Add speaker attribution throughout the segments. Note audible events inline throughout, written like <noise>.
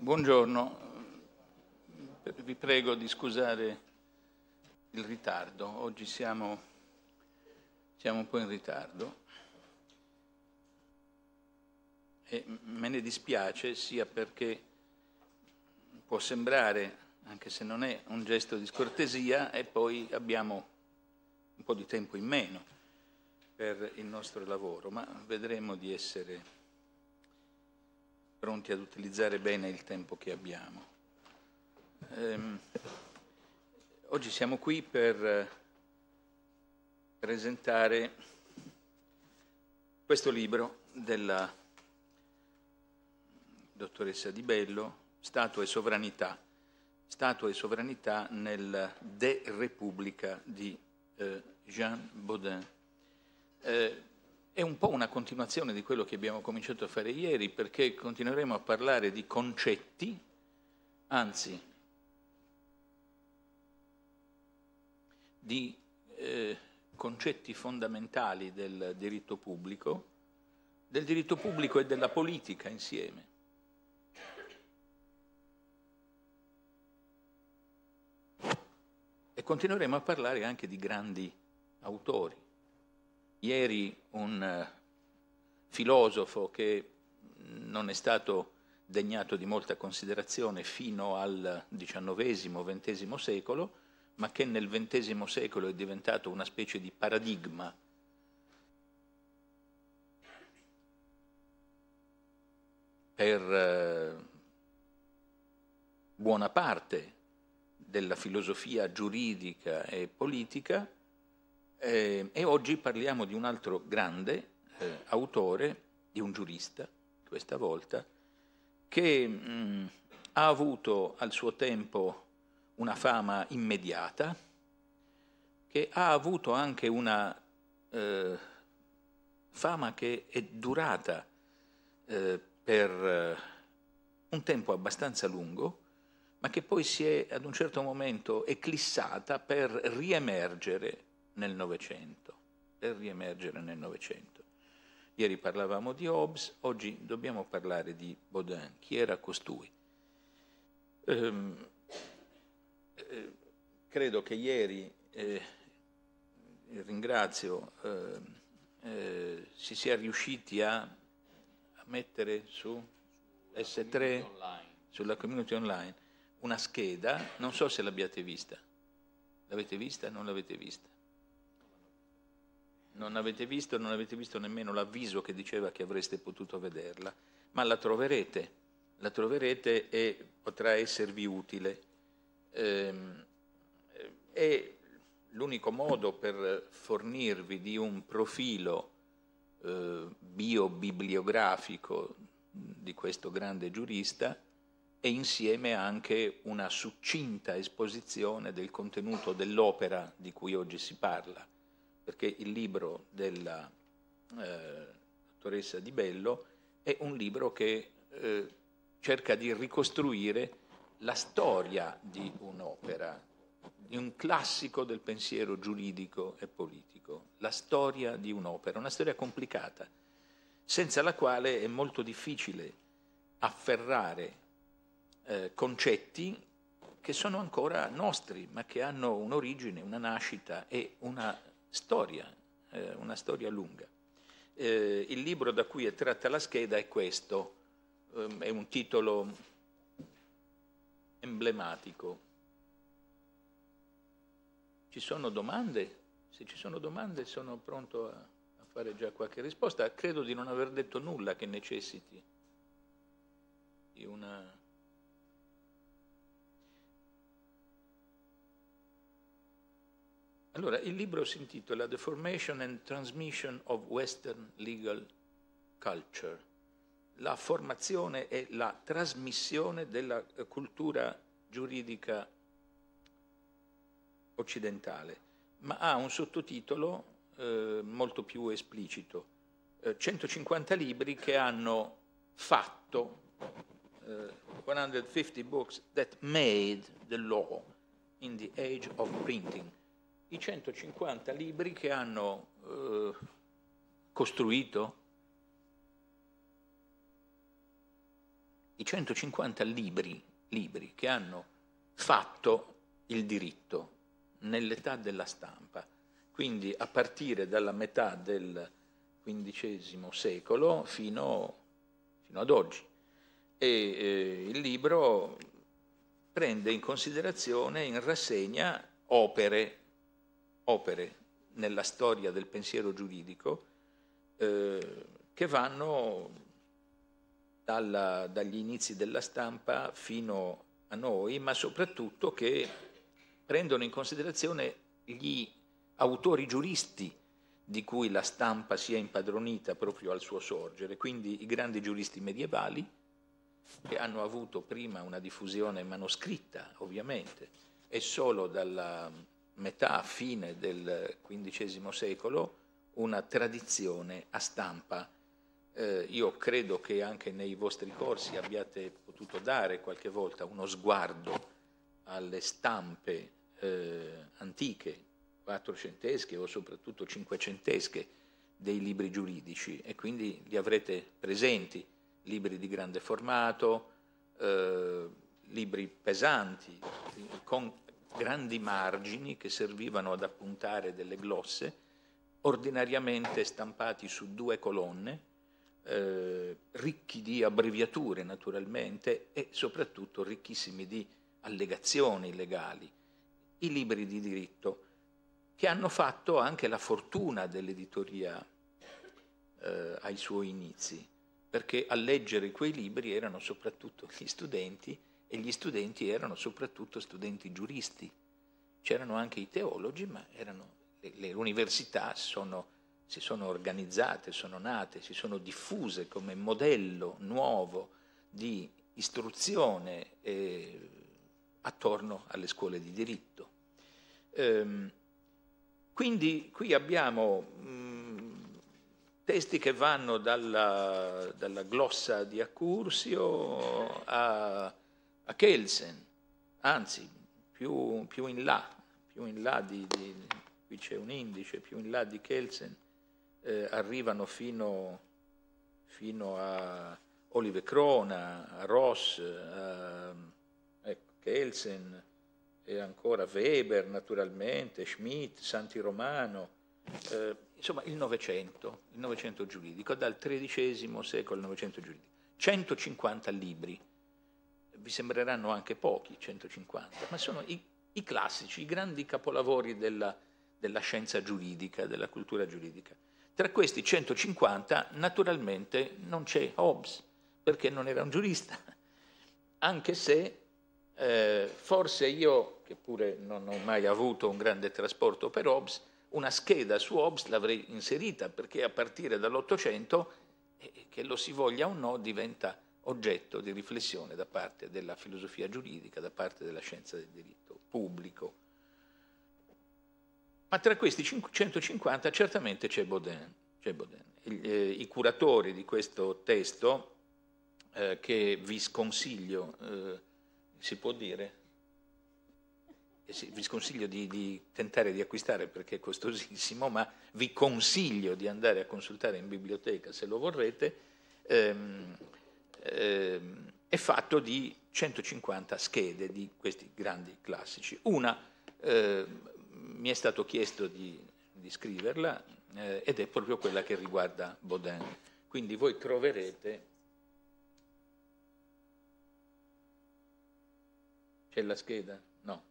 Speaker 1: Buongiorno, vi prego di scusare il ritardo, oggi siamo, siamo un po' in ritardo e me ne dispiace sia perché può sembrare, anche se non è un gesto di scortesia, e poi abbiamo un po' di tempo in meno per il nostro lavoro, ma vedremo di essere pronti ad utilizzare bene il tempo che abbiamo. Ehm, oggi siamo qui per eh, presentare questo libro della dottoressa Di Bello, Stato e sovranità, Stato e sovranità nel De Repubblica di eh, Jean Baudin. Eh, è un po' una continuazione di quello che abbiamo cominciato a fare ieri, perché continueremo a parlare di concetti, anzi di eh, concetti fondamentali del diritto pubblico, del diritto pubblico e della politica insieme. E continueremo a parlare anche di grandi autori. Ieri un eh, filosofo che non è stato degnato di molta considerazione fino al XIX-XX secolo, ma che nel XX secolo è diventato una specie di paradigma per eh, buona parte della filosofia giuridica e politica eh, e oggi parliamo di un altro grande eh, autore, di un giurista, questa volta, che mh, mm, ha avuto al suo tempo una fama immediata, che ha avuto anche una eh, fama che è durata eh, per eh, un tempo abbastanza lungo, ma che poi si è ad un certo momento eclissata per riemergere nel Novecento, per riemergere nel Novecento. Ieri parlavamo di Hobbes, oggi dobbiamo parlare di Baudin. Chi era costui? Ehm, eh, credo che ieri, eh, ringrazio, eh, eh si sia riusciti a, a mettere su S3, sulla community online, una scheda, non so se l'abbiate vista. L'avete vista? o Non l'avete vista? non avete visto non avete visto nemmeno l'avviso che diceva che avreste potuto vederla, ma la troverete, la troverete e potrà esservi utile. è ehm, eh, l'unico modo per fornirvi di un profilo eh, bio-bibliografico di questo grande giurista e insieme anche una succinta esposizione del contenuto dell'opera di cui oggi si parla perché il libro della eh, dottoressa Di Bello è un libro che eh, cerca di ricostruire la storia di un'opera, di un classico del pensiero giuridico e politico, la storia di un'opera, una storia complicata, senza la quale è molto difficile afferrare eh, concetti che sono ancora nostri, ma che hanno un'origine, una nascita e una storia, eh, una storia lunga. Eh, il libro da cui è tratta la scheda è questo, um, è un titolo emblematico. Ci sono domande? Se ci sono domande sono pronto a, a fare già qualche risposta. Credo di non aver detto nulla che necessiti di una Allora, il libro si intitola The Formation and Transmission of Western Legal Culture, la formazione e la trasmissione della eh, cultura giuridica occidentale, ma ha un sottotitolo eh, molto più esplicito, eh, 150 libri che hanno fatto, eh, 150 books that made the law in the age of printing i 150 libri che hanno eh, costruito, i 150 libri, libri che hanno fatto il diritto nell'età della stampa, quindi a partire dalla metà del XV secolo fino, fino ad oggi. E eh, il libro prende in considerazione, in rassegna, opere opere nella storia del pensiero giuridico eh, che vanno dalla, dagli inizi della stampa fino a noi, ma soprattutto che prendono in considerazione gli autori giuristi di cui la stampa si è impadronita proprio al suo sorgere, quindi i grandi giuristi medievali che hanno avuto prima una diffusione manoscritta, ovviamente, e solo dalla, metà, fine del XV secolo, una tradizione a stampa. Eh, io credo che anche nei vostri corsi abbiate potuto dare qualche volta uno sguardo alle stampe eh, antiche, quattrocentesche o soprattutto cinquecentesche, dei libri giuridici e quindi li avrete presenti, libri di grande formato, eh, libri pesanti, con grandi margini che servivano ad appuntare delle glosse, ordinariamente stampati su due colonne, eh, ricchi di abbreviature naturalmente e soprattutto ricchissimi di allegazioni legali, i libri di diritto, che hanno fatto anche la fortuna dell'editoria eh, ai suoi inizi, perché a leggere quei libri erano soprattutto gli studenti e gli studenti erano soprattutto studenti giuristi. C'erano anche i teologi, ma erano, le, le università sono, si sono organizzate, sono nate, si sono diffuse come modello nuovo di istruzione eh, attorno alle scuole di diritto. Ehm, quindi qui abbiamo mh, mm, testi che vanno dalla, dalla glossa di Accursio a a Kelsen, anzi più, più in là, più in là di, di, qui c'è un indice, più in là di Kelsen, eh, arrivano fino, fino, a Olive Crona, a Ross, a ecco, Kelsen e ancora Weber naturalmente, Schmidt, Santi Romano, eh, insomma il Novecento, il Novecento giuridico, dal XIII secolo al Novecento giuridico. 150 libri vi sembreranno anche pochi, 150, ma sono i, i classici, i grandi capolavori della, della scienza giuridica, della cultura giuridica. Tra questi 150 naturalmente non c'è Hobbes, perché non era un giurista, <laughs> anche se eh, forse io, che pure non ho mai avuto un grande trasporto per Hobbes, una scheda su Hobbes l'avrei inserita, perché a partire dall'Ottocento, eh, che lo si voglia o no, diventa oggetto di riflessione da parte della filosofia giuridica, da parte della scienza del diritto pubblico. Ma tra questi 150 certamente c'è Baudin. Baudin. Il, eh, I curatori di questo testo, eh, che vi sconsiglio, eh, si può dire? Eh vi sconsiglio di, di tentare di acquistare perché è costosissimo, ma vi consiglio di andare a consultare in biblioteca se lo vorrete. Ehm, eh, è fatto di 150 schede di questi grandi classici. Una eh, mi è stato chiesto di, di scriverla eh, ed è proprio quella che riguarda Baudin. Quindi voi troverete, c'è la scheda? No,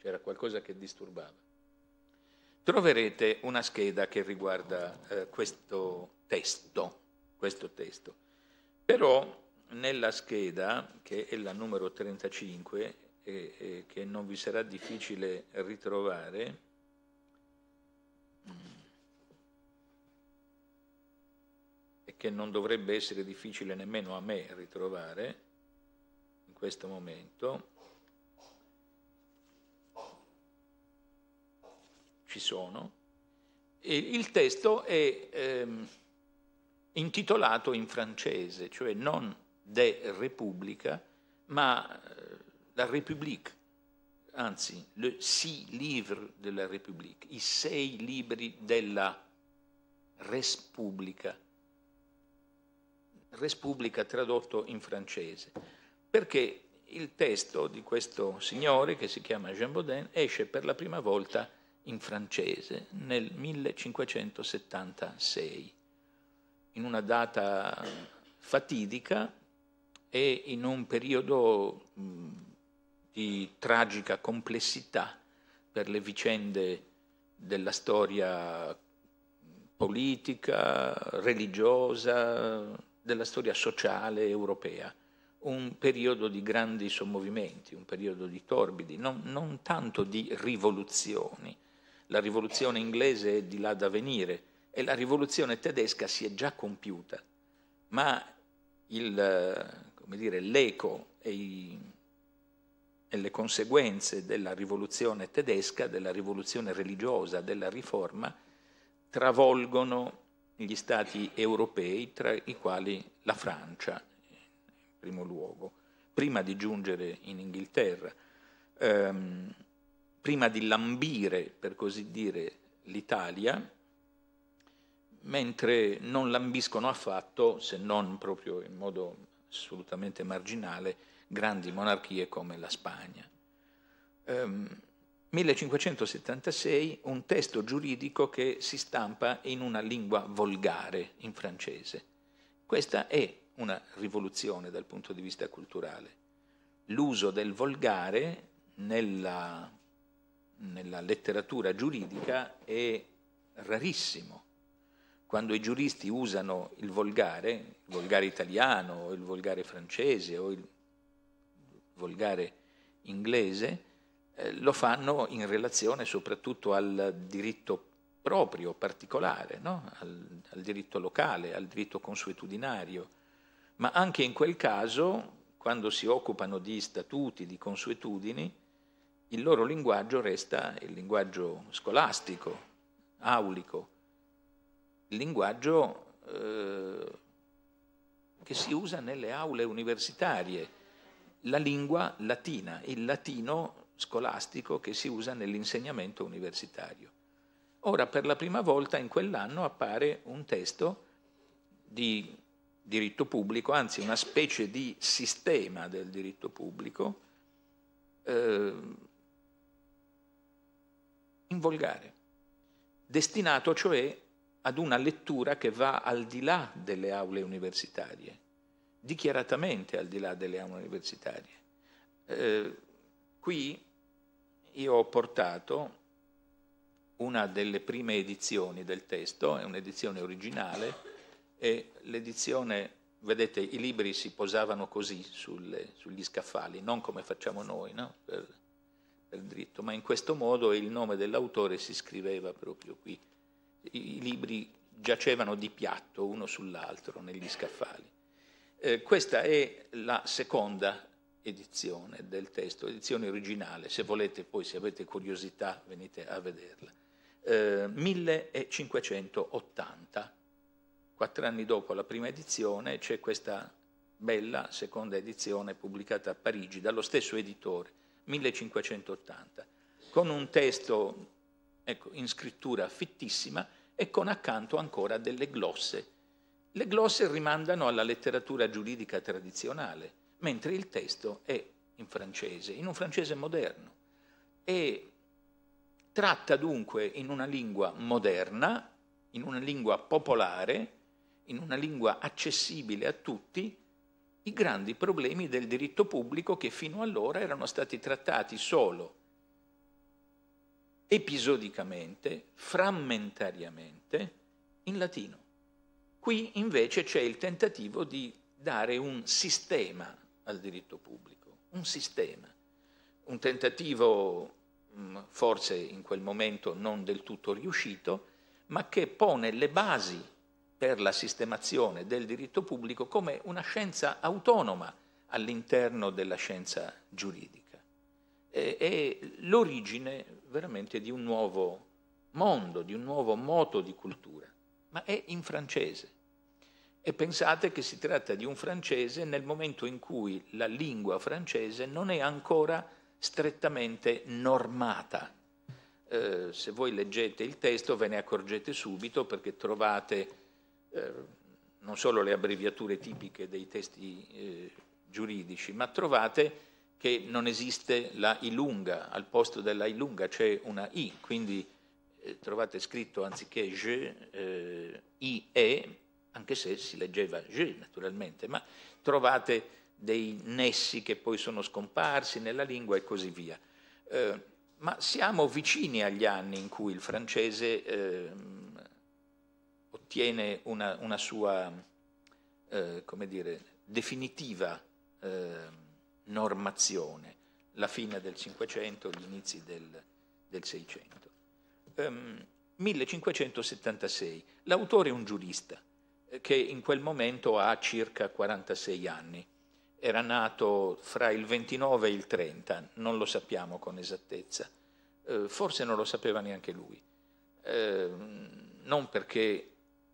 Speaker 1: c'era qualcosa che disturbava troverete una scheda che riguarda eh, questo, testo, questo testo. Però nella scheda, che è la numero 35 e, e che non vi sarà difficile ritrovare, mm. e che non dovrebbe essere difficile nemmeno a me ritrovare in questo momento, ci sono, e il testo è ehm, intitolato in francese, cioè non de Repubblica, ma eh, la République, anzi, le six livres de la République, i sei libri della Respubblica. Respubblica tradotto in francese, perché il testo di questo signore, che si chiama Jean Baudin, esce per la prima volta in francese nel 1576, in una data fatidica e in un periodo di tragica complessità per le vicende della storia politica, religiosa, della storia sociale europea. Un periodo di grandi sommovimenti, un periodo di torbidi, non, non tanto di rivoluzioni. La rivoluzione inglese è di là da venire e la rivoluzione tedesca si è già compiuta, ma il dire, l'eco e, i, e le conseguenze della rivoluzione tedesca, della rivoluzione religiosa, della riforma, travolgono gli stati europei, tra i quali la Francia, in primo luogo, prima di giungere in Inghilterra, ehm, prima di lambire, per così dire, l'Italia, mentre non lambiscono affatto, se non proprio in modo assolutamente marginale grandi monarchie come la Spagna. Um, ehm, 1576 un testo giuridico che si stampa in una lingua volgare, in francese. Questa è una rivoluzione dal punto di vista culturale. L'uso del volgare nella, nella letteratura giuridica è rarissimo quando i giuristi usano il volgare, il volgare italiano o il volgare francese o il volgare inglese, eh, lo fanno in relazione soprattutto al diritto proprio, particolare, no? al, al diritto locale, al diritto consuetudinario, ma anche in quel caso, quando si occupano di statuti, di consuetudini, il loro linguaggio resta il linguaggio scolastico, aulico, linguaggio eh, che si usa nelle aule universitarie, la lingua latina, il latino scolastico che si usa nell'insegnamento universitario. Ora, per la prima volta in quell'anno appare un testo di diritto pubblico, anzi una specie di sistema del diritto pubblico, eh, in volgare, destinato cioè ad una lettura che va al di là delle aule universitarie, dichiaratamente al di là delle aule universitarie. Eh, qui io ho portato una delle prime edizioni del testo, è un'edizione originale e l'edizione, vedete, i libri si posavano così sulle, sugli scaffali, non come facciamo noi, no? per, per dritto, ma in questo modo il nome dell'autore si scriveva proprio qui i libri giacevano di piatto uno sull'altro negli scaffali. Eh, questa è la seconda edizione del testo, edizione originale, se volete poi, se avete curiosità, venite a vederla. Eh, 1580, quattro anni dopo la prima edizione, c'è questa bella seconda edizione pubblicata a Parigi dallo stesso editore, 1580, con un testo ecco, in scrittura fittissima e con accanto ancora delle glosse. Le glosse rimandano alla letteratura giuridica tradizionale, mentre il testo è in francese, in un francese moderno, e tratta dunque in una lingua moderna, in una lingua popolare, in una lingua accessibile a tutti, i grandi problemi del diritto pubblico che fino allora erano stati trattati solo episodicamente, frammentariamente, in latino. Qui invece c'è il tentativo di dare un sistema al diritto pubblico, un sistema, un tentativo mm, forse in quel momento non del tutto riuscito, ma che pone le basi per la sistemazione del diritto pubblico come una scienza autonoma all'interno della scienza giuridica. E, e l'origine veramente di un nuovo mondo, di un nuovo moto di cultura, ma è in francese. E pensate che si tratta di un francese nel momento in cui la lingua francese non è ancora strettamente normata. Eh, se voi leggete il testo ve ne accorgete subito perché trovate eh, non solo le abbreviature tipiche dei testi eh, giuridici, ma trovate che non esiste la I lunga, al posto della I lunga c'è una I, quindi eh, trovate scritto anziché je, eh, I e, anche se si leggeva je naturalmente, ma trovate dei nessi che poi sono scomparsi nella lingua e così via. Eh, ma siamo vicini agli anni in cui il francese ehm, ottiene una, una sua, eh, come dire, definitiva ehm, normazione, la fine del Cinquecento, gli inizi del, del Seicento. Um, ehm, 1576, l'autore è un giurista eh, che in quel momento ha circa 46 anni, era nato fra il 29 e il 30, non lo sappiamo con esattezza, eh, forse non lo sapeva neanche lui, eh, non perché,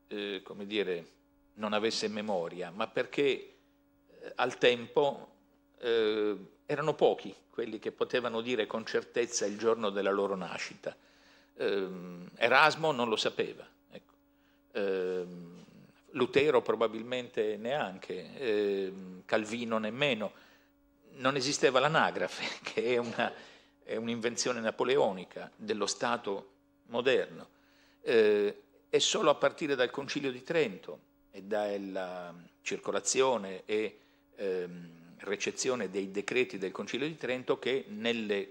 Speaker 1: eh, come dire, non avesse memoria, ma perché eh, al tempo eh, erano pochi quelli che potevano dire con certezza il giorno della loro nascita. Eh, Erasmo non lo sapeva, ecco. eh, Lutero probabilmente neanche, eh, Calvino nemmeno. Non esisteva l'anagrafe, <laughs> che è, una, è un'invenzione napoleonica dello Stato moderno. Eh, è solo a partire dal Concilio di Trento e dalla circolazione e ehm, recezione dei decreti del Concilio di Trento che nelle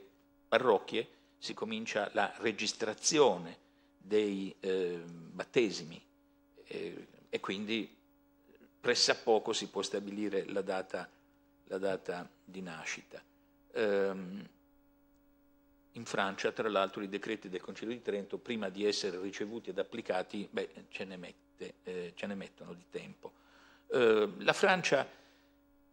Speaker 1: parrocchie si comincia la registrazione dei eh, battesimi eh, e quindi pressappoco si può stabilire la data, la data di nascita. Ehm, in Francia, tra l'altro, i decreti del Concilio di Trento, prima di essere ricevuti ed applicati, beh, ce, ne mette, eh, ce, ne mettono di tempo. Ehm, la Francia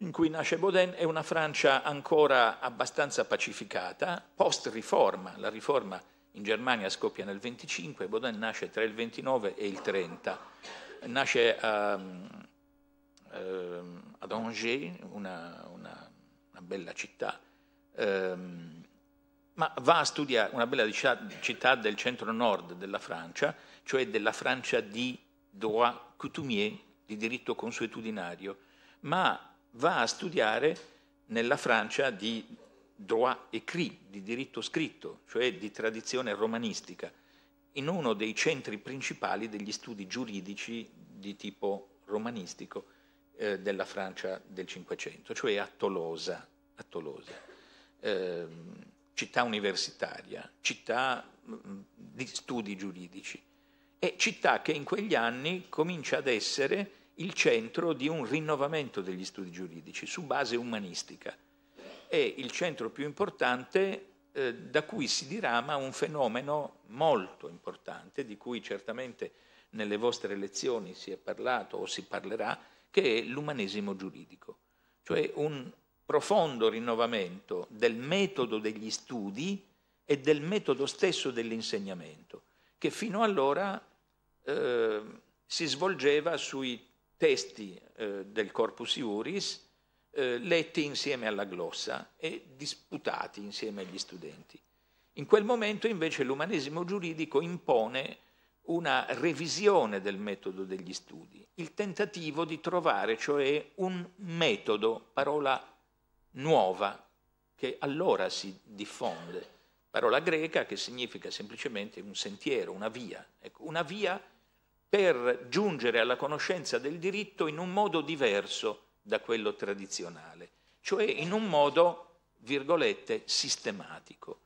Speaker 1: in cui nasce Baudin è una Francia ancora abbastanza pacificata, post-riforma, la riforma in Germania scoppia nel 25, Baudin nasce tra il 29 e il 30, nasce a, ehm, ehm, ad Angers, una, una, una bella città, ehm, ma va a studiare una bella città del centro-nord della Francia, cioè della Francia di droit coutumier, di diritto consuetudinario, ma va a studiare nella Francia di droit écrit, di diritto scritto, cioè di tradizione romanistica, in uno dei centri principali degli studi giuridici di tipo romanistico eh, della Francia del Cinquecento, cioè a Tolosa, a Tolosa eh, città universitaria, città mh, mm, di studi giuridici, e città che in quegli anni comincia ad essere il centro di un rinnovamento degli studi giuridici su base umanistica. È il centro più importante eh, da cui si dirama un fenomeno molto importante, di cui certamente nelle vostre lezioni si è parlato o si parlerà, che è l'umanesimo giuridico, cioè un profondo rinnovamento del metodo degli studi e del metodo stesso dell'insegnamento, che fino allora eh, si svolgeva sui testi eh, del Corpus Iuris eh, letti insieme alla glossa e disputati insieme agli studenti. In quel momento invece l'umanesimo giuridico impone una revisione del metodo degli studi, il tentativo di trovare cioè un metodo, parola nuova, che allora si diffonde, parola greca che significa semplicemente un sentiero, una via, ecco, una via per giungere alla conoscenza del diritto in un modo diverso da quello tradizionale, cioè in un modo, virgolette, sistematico.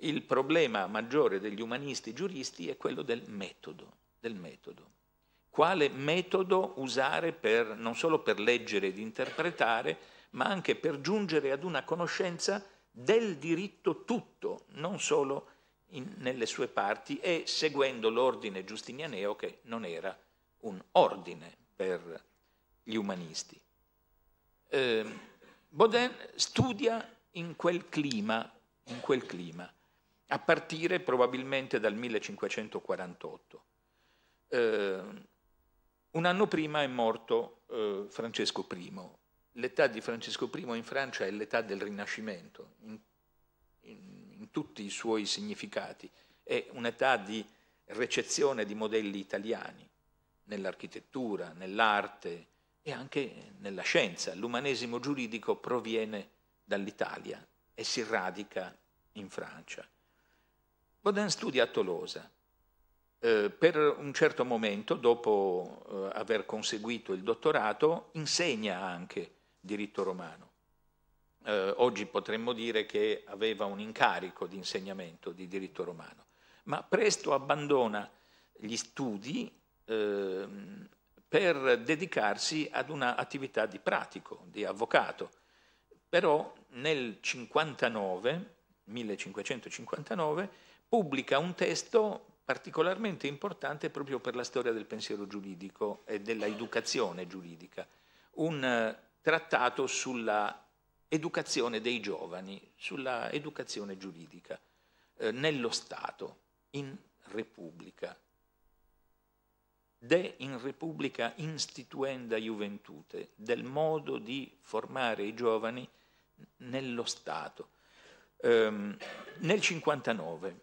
Speaker 1: Il problema maggiore degli umanisti giuristi è quello del metodo, del metodo. Quale metodo usare per, non solo per leggere ed interpretare, ma anche per giungere ad una conoscenza del diritto tutto, non solo diritto in, nelle sue parti e seguendo l'ordine giustinianeo che non era un ordine per gli umanisti. Eh, Baudin studia in quel, clima, in quel clima, a partire probabilmente dal 1548. Eh, un anno prima è morto eh, Francesco I. L'età di Francesco I in Francia è l'età del Rinascimento. In, in, in tutti i suoi significati, è un'età di recezione di modelli italiani nell'architettura, nell'arte e anche nella scienza. L'umanesimo giuridico proviene dall'Italia e si radica in Francia. Baudin studia a Tolosa. Eh, per un certo momento, dopo eh, aver conseguito il dottorato, insegna anche diritto romano eh, oggi potremmo dire che aveva un incarico di insegnamento di diritto romano, ma presto abbandona gli studi eh, per dedicarsi ad un'attività di pratico, di avvocato. Però nel 59, 1559 pubblica un testo particolarmente importante proprio per la storia del pensiero giuridico e della educazione giuridica, un eh, trattato sulla educazione dei giovani, sulla educazione giuridica, eh, nello Stato, in Repubblica. De in Repubblica instituenda juventute, del modo di formare i giovani nello Stato. Ehm, nel 59.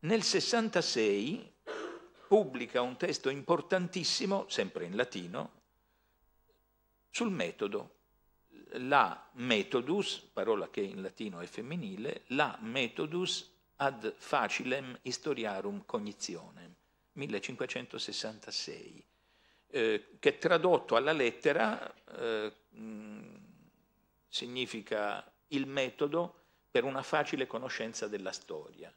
Speaker 1: Nel 66 pubblica un testo importantissimo, sempre in latino, sul metodo la metodus, parola che in latino è femminile, la metodus ad facilem historiarum cognitionem, 1566, eh, che tradotto alla lettera eh, mm, significa il metodo per una facile conoscenza della storia.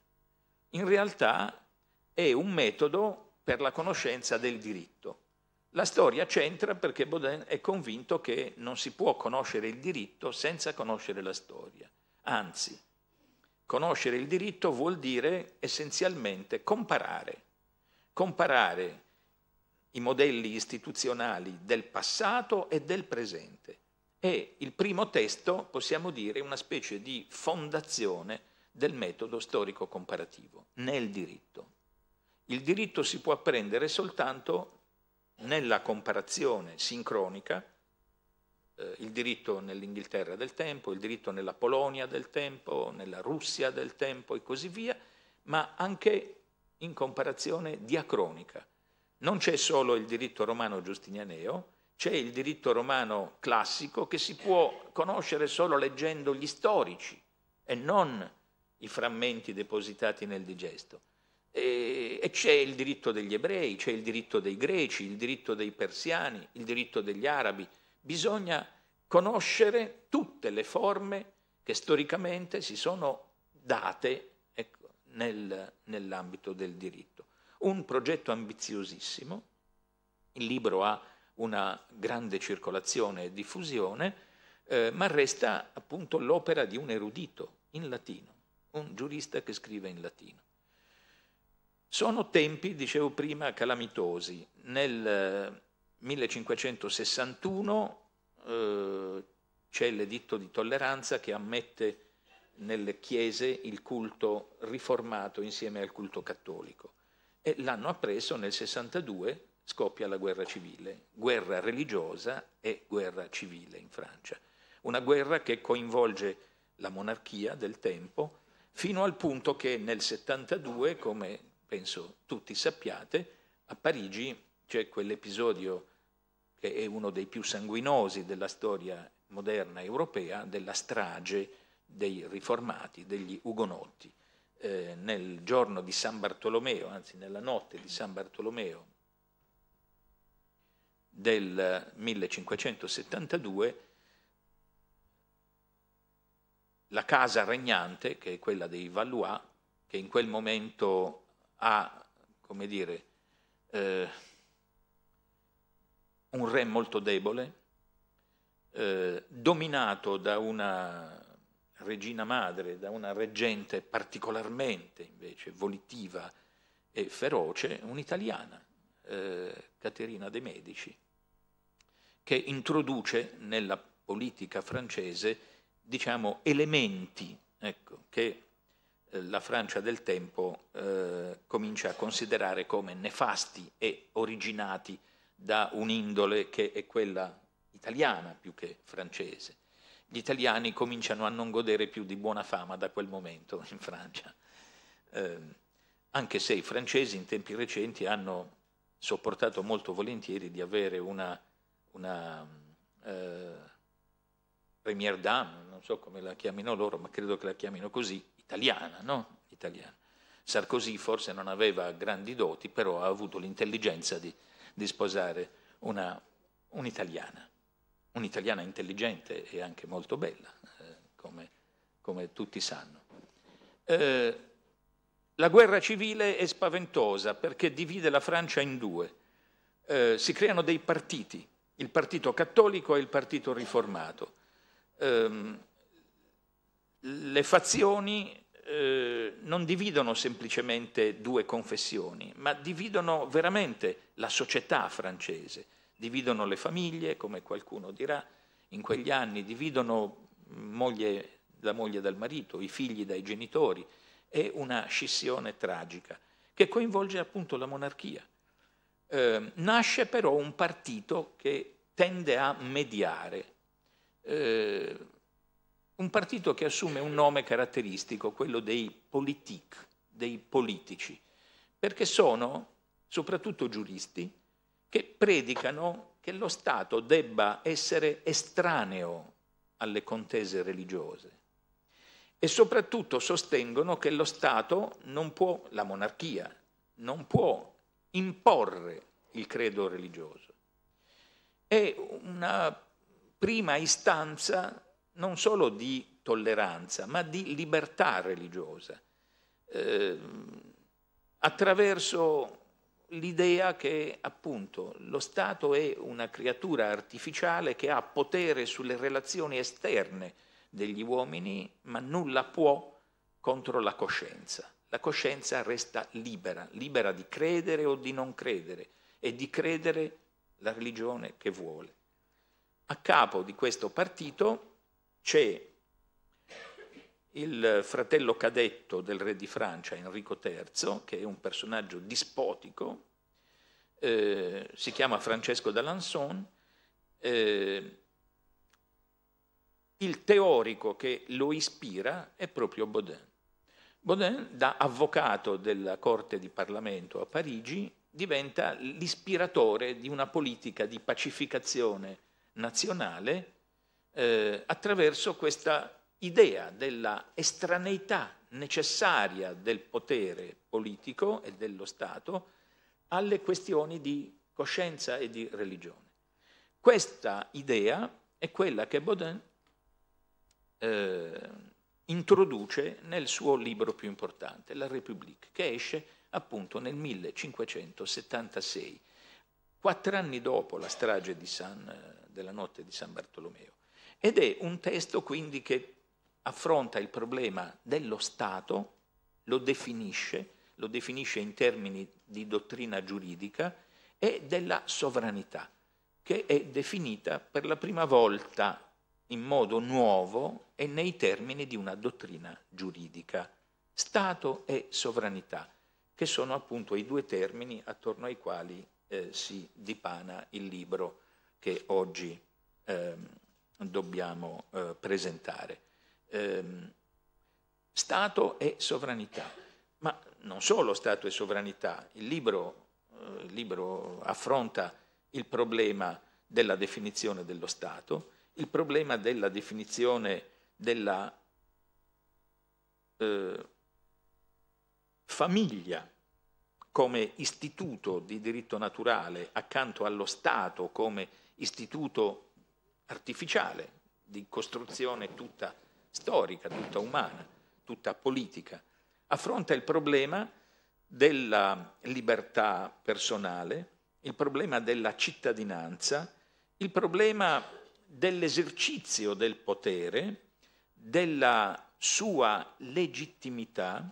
Speaker 1: In realtà è un metodo per la conoscenza del diritto la storia c'entra perché Baudin è convinto che non si può conoscere il diritto senza conoscere la storia. Anzi, conoscere il diritto vuol dire essenzialmente comparare. Comparare i modelli istituzionali del passato e del presente. E il primo testo, possiamo dire, è una specie di fondazione del metodo storico comparativo nel diritto. Il diritto si può apprendere soltanto nella comparazione sincronica eh, il diritto nell'Inghilterra del tempo, il diritto nella Polonia del tempo, nella Russia del tempo e così via, ma anche in comparazione diacronica. Non c'è solo il diritto romano giustinianeo, c'è il diritto romano classico che si può conoscere solo leggendo gli storici e non i frammenti depositati nel digesto. Eh, e, c'è il diritto degli ebrei, c'è il diritto dei greci, il diritto dei persiani, il diritto degli arabi. Bisogna conoscere tutte le forme che storicamente si sono date ecco, nel, nell'ambito del diritto. Un progetto ambiziosissimo, il libro ha una grande circolazione e diffusione, eh, ma resta appunto l'opera di un erudito in latino, un giurista che scrive in latino. Sono tempi, dicevo prima, calamitosi. Nel 1561 eh, eh, c'è l'editto di tolleranza che ammette nelle chiese il culto riformato insieme al culto cattolico e l'anno appresso, nel 62 scoppia la guerra civile, guerra religiosa e guerra civile in Francia, una guerra che coinvolge la monarchia del tempo fino al punto che nel 72, come penso tutti sappiate, a Parigi c'è quell'episodio che è uno dei più sanguinosi della storia moderna europea, della strage dei riformati, degli ugonotti. Eh, nel giorno di San Bartolomeo, anzi nella notte di San Bartolomeo del 1572, la casa regnante, che è quella dei Valois, che in quel momento ha, come dire, eh, un re molto debole, eh, dominato da una regina madre, da una reggente particolarmente invece volitiva e feroce, un'italiana, eh, Caterina de' Medici, che introduce nella politica francese, diciamo, elementi ecco, che eh, la Francia del tempo eh, comincia a considerare come nefasti e originati da un'indole che è quella italiana più che francese. Gli italiani cominciano a non godere più di buona fama da quel momento in Francia, eh, anche se i francesi in tempi recenti hanno sopportato molto volentieri di avere una, una eh, premier dame, non so come la chiamino loro, ma credo che la chiamino così, italiana, no? italiana. Sarkozy forse non aveva grandi doti, però ha avuto l'intelligenza di, di sposare una, un'italiana, un'italiana intelligente e anche molto bella, eh, come, come, tutti sanno. Eh, la guerra civile è spaventosa perché divide la Francia in due. Eh, si creano dei partiti, il partito cattolico e il partito riformato. Ehm, le fazioni eh, non dividono semplicemente due confessioni, ma dividono veramente la società francese, dividono le famiglie, come qualcuno dirà, in quegli anni dividono moglie, la moglie dal marito, i figli dai genitori, è una scissione tragica che coinvolge appunto la monarchia. Eh, nasce però un partito che tende a mediare. Eh, un partito che assume un nome caratteristico, quello dei politik, dei politici, perché sono soprattutto giuristi che predicano che lo Stato debba essere estraneo alle contese religiose e soprattutto sostengono che lo Stato non può, la monarchia, non può imporre il credo religioso. È una prima istanza non solo di tolleranza, ma di libertà religiosa, eh, attraverso l'idea che appunto lo Stato è una creatura artificiale che ha potere sulle relazioni esterne degli uomini, ma nulla può contro la coscienza. La coscienza resta libera, libera di credere o di non credere e di credere la religione che vuole. A capo di questo partito c'è il fratello cadetto del re di Francia, Enrico III, che è un personaggio dispotico, eh, si chiama Francesco d'Alençon, eh, il teorico che lo ispira è proprio Baudin. Baudin, da avvocato della Corte di Parlamento a Parigi, diventa l'ispiratore di una politica di pacificazione nazionale eh, attraverso questa idea della estraneità necessaria del potere politico e dello Stato alle questioni di coscienza e di religione. Questa idea è quella che Baudin eh, introduce nel suo libro più importante, La République, che esce appunto nel 1576, quattro anni dopo la strage San, eh, della notte di San Bartolomeo. Ed è un testo quindi che affronta il problema dello Stato, lo definisce, lo definisce in termini di dottrina giuridica e della sovranità, che è definita per la prima volta in modo nuovo e nei termini di una dottrina giuridica. Stato e sovranità, che sono appunto i due termini attorno ai quali eh, si dipana il libro che oggi ehm, dobbiamo eh, presentare. Ehm, Stato e sovranità, ma non solo Stato e sovranità, il libro, eh, il libro affronta il problema della definizione dello Stato, il problema della definizione della eh, famiglia come istituto di diritto naturale accanto allo Stato come istituto artificiale, di costruzione tutta storica, tutta umana, tutta politica. Affronta il problema della libertà personale, il problema della cittadinanza, il problema dell'esercizio del potere, della sua legittimità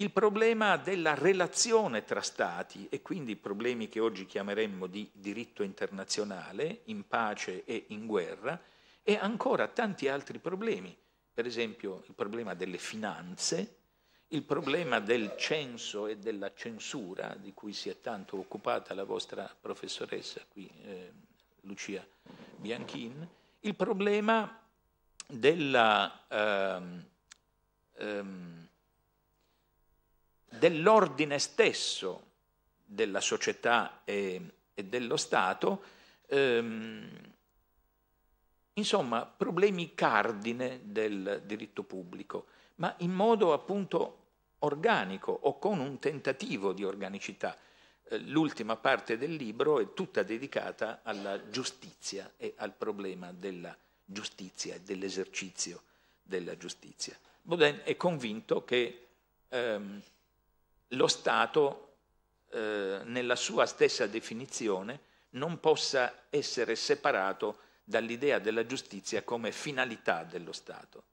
Speaker 1: il problema della relazione tra Stati e quindi problemi che oggi chiameremmo di diritto internazionale, in pace e in guerra, e ancora tanti altri problemi, per esempio il problema delle finanze, il problema del censo e della censura, di cui si è tanto occupata la vostra professoressa qui, eh, Lucia Bianchin, il problema della... Ehm, ehm, dell'ordine stesso della società e, e dello Stato, ehm, insomma problemi cardine del diritto pubblico, ma in modo appunto organico o con un tentativo di organicità. Eh, l'ultima parte del libro è tutta dedicata alla giustizia e al problema della giustizia e dell'esercizio della giustizia. Baudin è convinto che ehm, lo Stato, eh, nella sua stessa definizione, non possa essere separato dall'idea della giustizia come finalità dello Stato.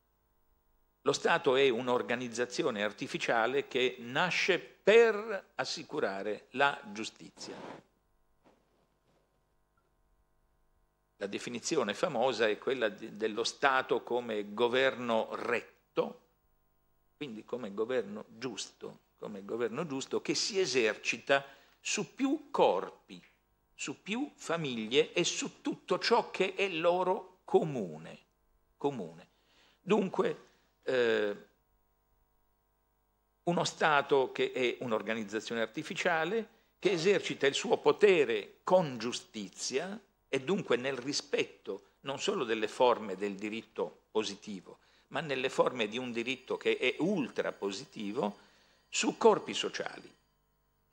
Speaker 1: Lo Stato è un'organizzazione artificiale che nasce per assicurare la giustizia. La definizione famosa è quella dello Stato come governo retto, quindi come governo giusto, come il governo giusto, che si esercita su più corpi, su più famiglie e su tutto ciò che è loro comune. comune. Dunque, eh, uno Stato che è un'organizzazione artificiale, che esercita il suo potere con giustizia e dunque nel rispetto non solo delle forme del diritto positivo, ma nelle forme di un diritto che è ultra positivo, su corpi sociali,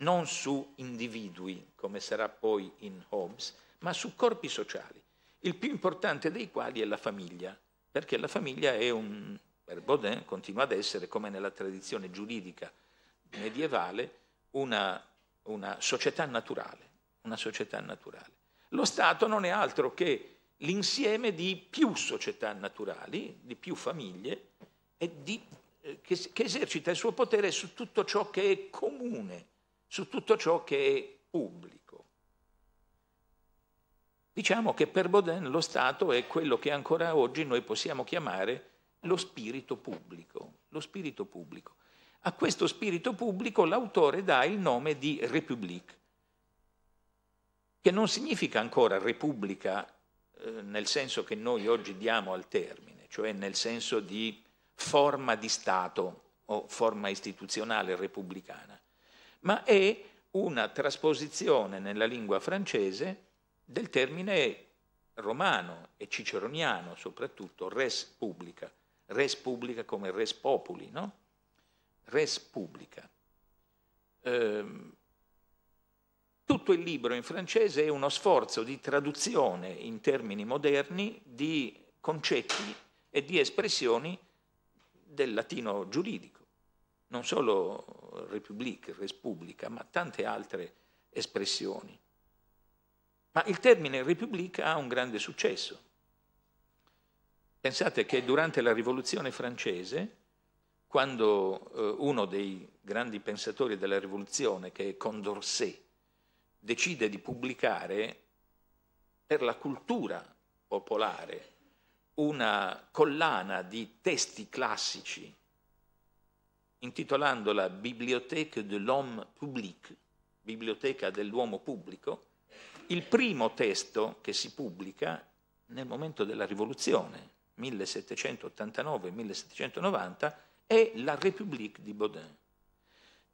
Speaker 1: non su individui, come sarà poi in Hobbes, ma su corpi sociali, il più importante dei quali è la famiglia, perché la famiglia è un, per Baudin continua ad essere, come nella tradizione giuridica medievale, una, una società naturale, una società naturale. Lo Stato non è altro che l'insieme di più società naturali, di più famiglie e di eh, che, che esercita il suo potere su tutto ciò che è comune, su tutto ciò che è pubblico. Diciamo che per Baudin lo Stato è quello che ancora oggi noi possiamo chiamare lo spirito pubblico. Lo spirito pubblico. A questo spirito pubblico l'autore dà il nome di République, che non significa ancora Repubblica eh, nel senso che noi oggi diamo al termine, cioè nel senso di forma di Stato o forma istituzionale repubblicana, ma è una trasposizione nella lingua francese del termine romano e ciceroniano, soprattutto res publica, res publica come res populi, no? Res publica. Ehm, tutto il libro in francese è uno sforzo di traduzione in termini moderni di concetti e di espressioni del latino giuridico, non solo republic, respubblica, ma tante altre espressioni. Ma il termine repubblica ha un grande successo. Pensate che durante la Rivoluzione francese, quando eh, uno dei grandi pensatori della Rivoluzione, che è Condorcet, decide di pubblicare per la cultura popolare una collana di testi classici intitolandola Bibliothèque de l'homme public, biblioteca dell'uomo pubblico, il primo testo che si pubblica nel momento della rivoluzione, 1789-1790, è la République di Baudin.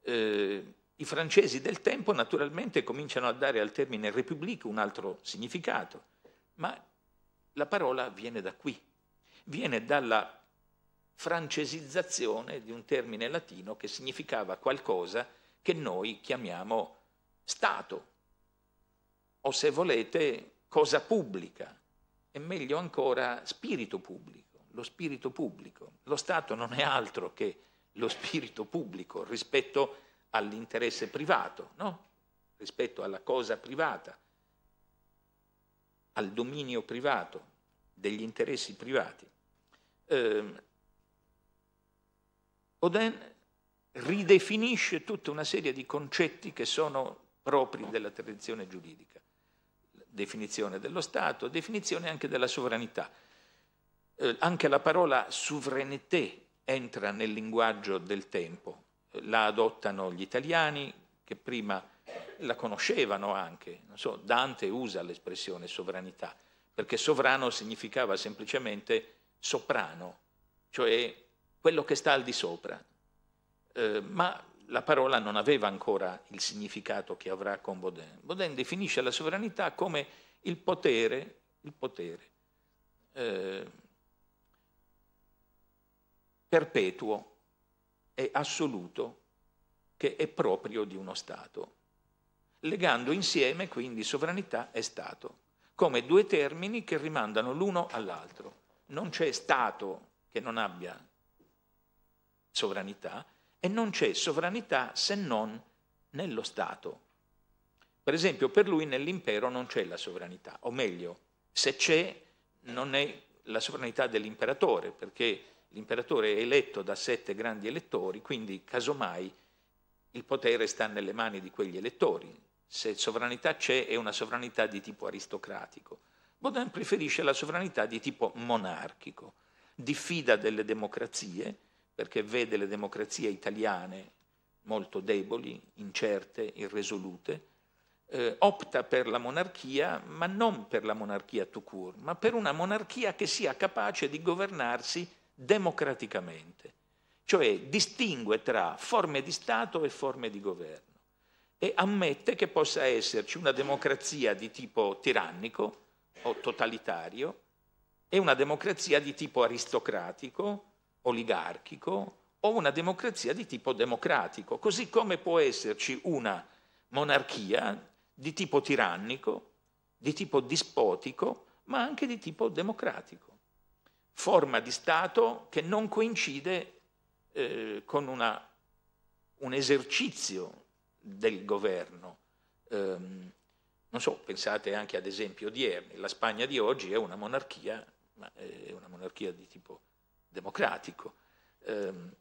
Speaker 1: Eh, I francesi del tempo naturalmente cominciano a dare al termine République un altro significato, ma la parola viene da qui, viene dalla francesizzazione di un termine latino che significava qualcosa che noi chiamiamo Stato o se volete cosa pubblica e meglio ancora spirito pubblico, lo spirito pubblico. Lo Stato non è altro che lo spirito pubblico rispetto all'interesse privato, no? rispetto alla cosa privata al dominio privato, degli interessi privati. Eh, Oden ridefinisce tutta una serie di concetti che sono propri della tradizione giuridica. Definizione dello Stato, definizione anche della sovranità. Eh, anche la parola souveraineté entra nel linguaggio del tempo. Eh, la adottano gli italiani che prima la conoscevano anche. So, Dante usa l'espressione sovranità, perché sovrano significava semplicemente soprano, cioè quello che sta al di sopra. Eh, ma la parola non aveva ancora il significato che avrà con Baudin. Baudin definisce la sovranità come il potere, il potere eh, perpetuo e assoluto che è proprio di uno Stato legando insieme quindi sovranità e Stato, come due termini che rimandano l'uno all'altro. Non c'è Stato che non abbia sovranità e non c'è sovranità se non nello Stato. Per esempio, per lui nell'impero non c'è la sovranità, o meglio, se c'è non è la sovranità dell'imperatore, perché l'imperatore è eletto da sette grandi elettori, quindi casomai il potere sta nelle mani di quegli elettori, se sovranità c'è, è una sovranità di tipo aristocratico. Baudin preferisce la sovranità di tipo monarchico, diffida delle democrazie, perché vede le democrazie italiane molto deboli, incerte, irresolute, eh, opta per la monarchia, ma non per la monarchia tout court, ma per una monarchia che sia capace di governarsi democraticamente, cioè distingue tra forme di Stato e forme di governo e ammette che possa esserci una democrazia di tipo tirannico o totalitario e una democrazia di tipo aristocratico, oligarchico o una democrazia di tipo democratico, così come può esserci una monarchia di tipo tirannico, di tipo dispotico, ma anche di tipo democratico. Forma di Stato che non coincide eh, con una, un esercizio del governo. Ehm, non so, pensate anche ad esempio odierni, la Spagna di oggi è una monarchia, ma è una monarchia di tipo democratico. Ehm,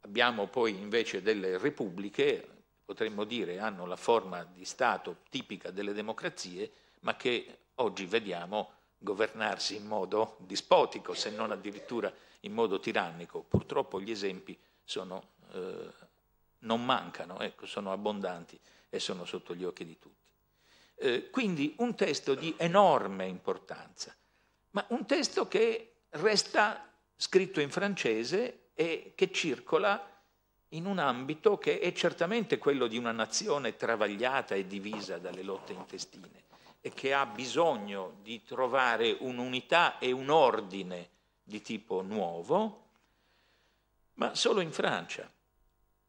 Speaker 1: abbiamo poi invece delle repubbliche, potremmo dire hanno la forma di Stato tipica delle democrazie, ma che oggi vediamo governarsi in modo dispotico, se non addirittura in modo tirannico. Purtroppo gli esempi sono eh, non mancano, ecco, sono abbondanti e sono sotto gli occhi di tutti. Eh, quindi un testo di enorme importanza, ma un testo che resta scritto in francese e che circola in un ambito che è certamente quello di una nazione travagliata e divisa dalle lotte intestine e che ha bisogno di trovare un'unità e un ordine di tipo nuovo, ma solo in Francia.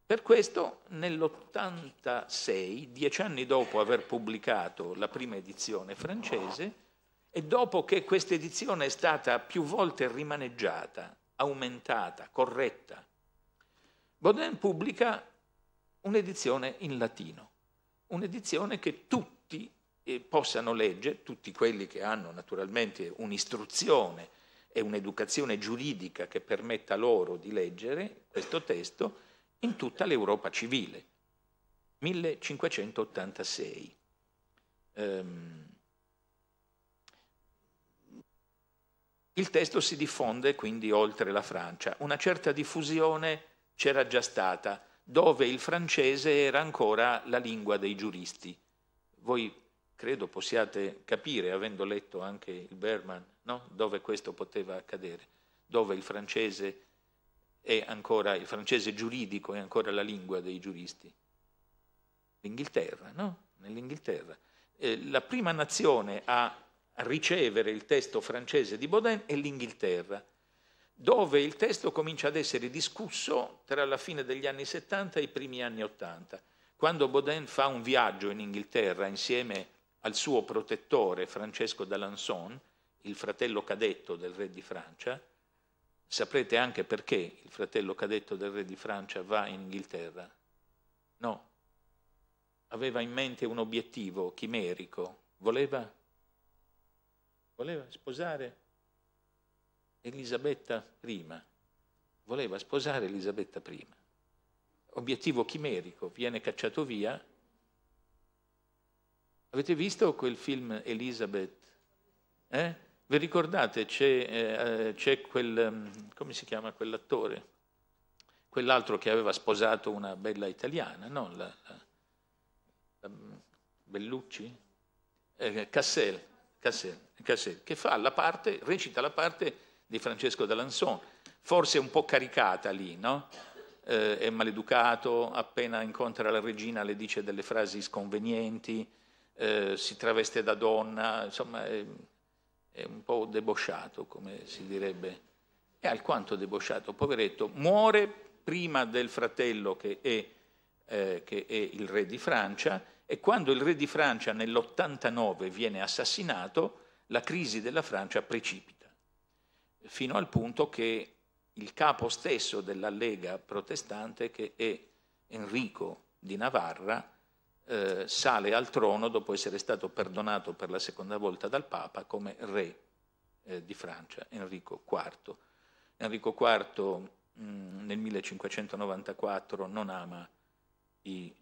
Speaker 1: Per questo nell'86, dieci anni dopo aver pubblicato la prima edizione francese, e dopo che questa edizione è stata più volte rimaneggiata, aumentata, corretta, Baudin pubblica un'edizione in latino, un'edizione che tutti eh, possano leggere, tutti quelli che hanno naturalmente un'istruzione e un'educazione giuridica che permetta loro di leggere questo testo, in tutta l'Europa civile. 1586. Um, ehm, il testo si diffonde quindi oltre la Francia. Una certa diffusione c'era già stata, dove il francese era ancora la lingua dei giuristi. Voi credo possiate capire, avendo letto anche il Berman, no? dove questo poteva accadere, dove il francese ancora, il francese giuridico è ancora la lingua dei giuristi. L'Inghilterra, no? Nell'Inghilterra. Eh, la prima nazione a ricevere il testo francese di Baudin è l'Inghilterra, dove il testo comincia ad essere discusso tra la fine degli anni 70 e i primi anni 80. Quando Baudin fa un viaggio in Inghilterra insieme al suo protettore Francesco d'Alençon, il fratello cadetto del re di Francia, Saprete anche perché il fratello cadetto del re di Francia va in Inghilterra? No. Aveva in mente un obiettivo chimerico. Voleva, voleva sposare Elisabetta I. Voleva sposare Elisabetta I. Obiettivo chimerico. Viene cacciato via. Avete visto quel film Elisabeth? Eh? Vi ricordate, c'è, eh, quel, mm, come si chiama quell'attore? Quell'altro che aveva sposato una bella italiana, no? La, la, mm, Bellucci? Eh, Cassel, Cassel, Cassel, che fa la parte, recita la parte di Francesco D'Alanson, forse un po' caricata lì, no? Eh, è maleducato, appena incontra la regina le dice delle frasi sconvenienti, eh, si traveste da donna, insomma è un po' debosciato, come si direbbe, è alquanto debosciato, poveretto, muore prima del fratello che è, eh, che è il re di Francia e quando il re di Francia nell'89 viene assassinato, la crisi della Francia precipita, fino al punto che il capo stesso della Lega protestante, che è Enrico di Navarra, eh, sale al trono dopo essere stato perdonato per la seconda volta dal Papa come re eh, di Francia, Enrico IV. Enrico IV mh, mm, nel 1594 non ama i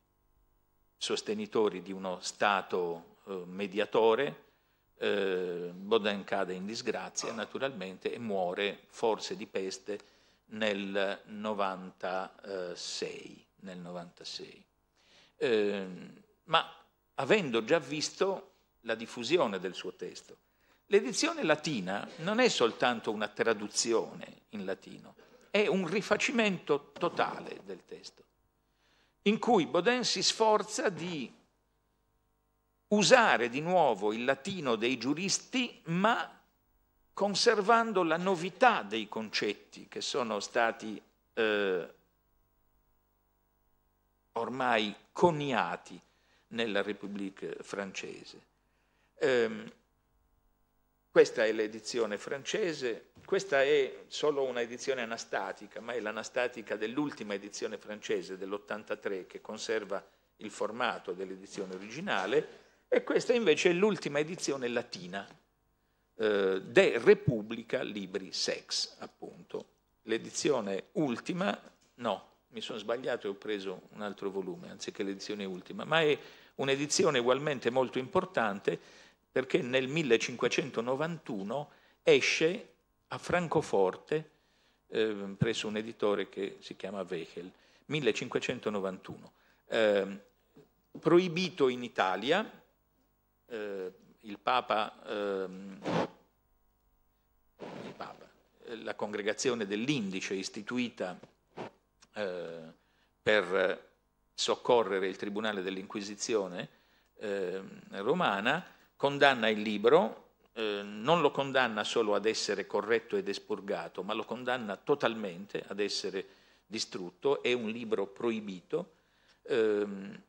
Speaker 1: sostenitori di uno Stato eh, mediatore, eh, Baudin cade in disgrazia naturalmente e muore forse di peste nel 96. Eh, nel 96. Ehm, ma avendo già visto la diffusione del suo testo. L'edizione latina non è soltanto una traduzione in latino, è un rifacimento totale del testo, in cui Baudin si sforza di usare di nuovo il latino dei giuristi, ma conservando la novità dei concetti che sono stati eh, ormai coniati nella Repubblica francese. Ehm, questa è l'edizione francese, questa è solo una edizione anastatica, ma è l'anastatica dell'ultima edizione francese dell'83 che conserva il formato dell'edizione originale e questa invece è l'ultima edizione latina, eh, De Repubblica Libri Sex, appunto. L'edizione ultima, no, mi sono sbagliato e ho preso un altro volume, anziché l'edizione ultima, ma è un'edizione ugualmente molto importante perché nel 1591 esce a Francoforte, eh, presso un editore che si chiama Wechel, 1591, eh, proibito in Italia, eh, il Papa, ehm, il Papa la congregazione dell'Indice istituita eh, per soccorrere il Tribunale dell'Inquisizione eh, romana, condanna il libro, eh, non lo condanna solo ad essere corretto ed espurgato, ma lo condanna totalmente ad essere distrutto, è un libro proibito, ehm,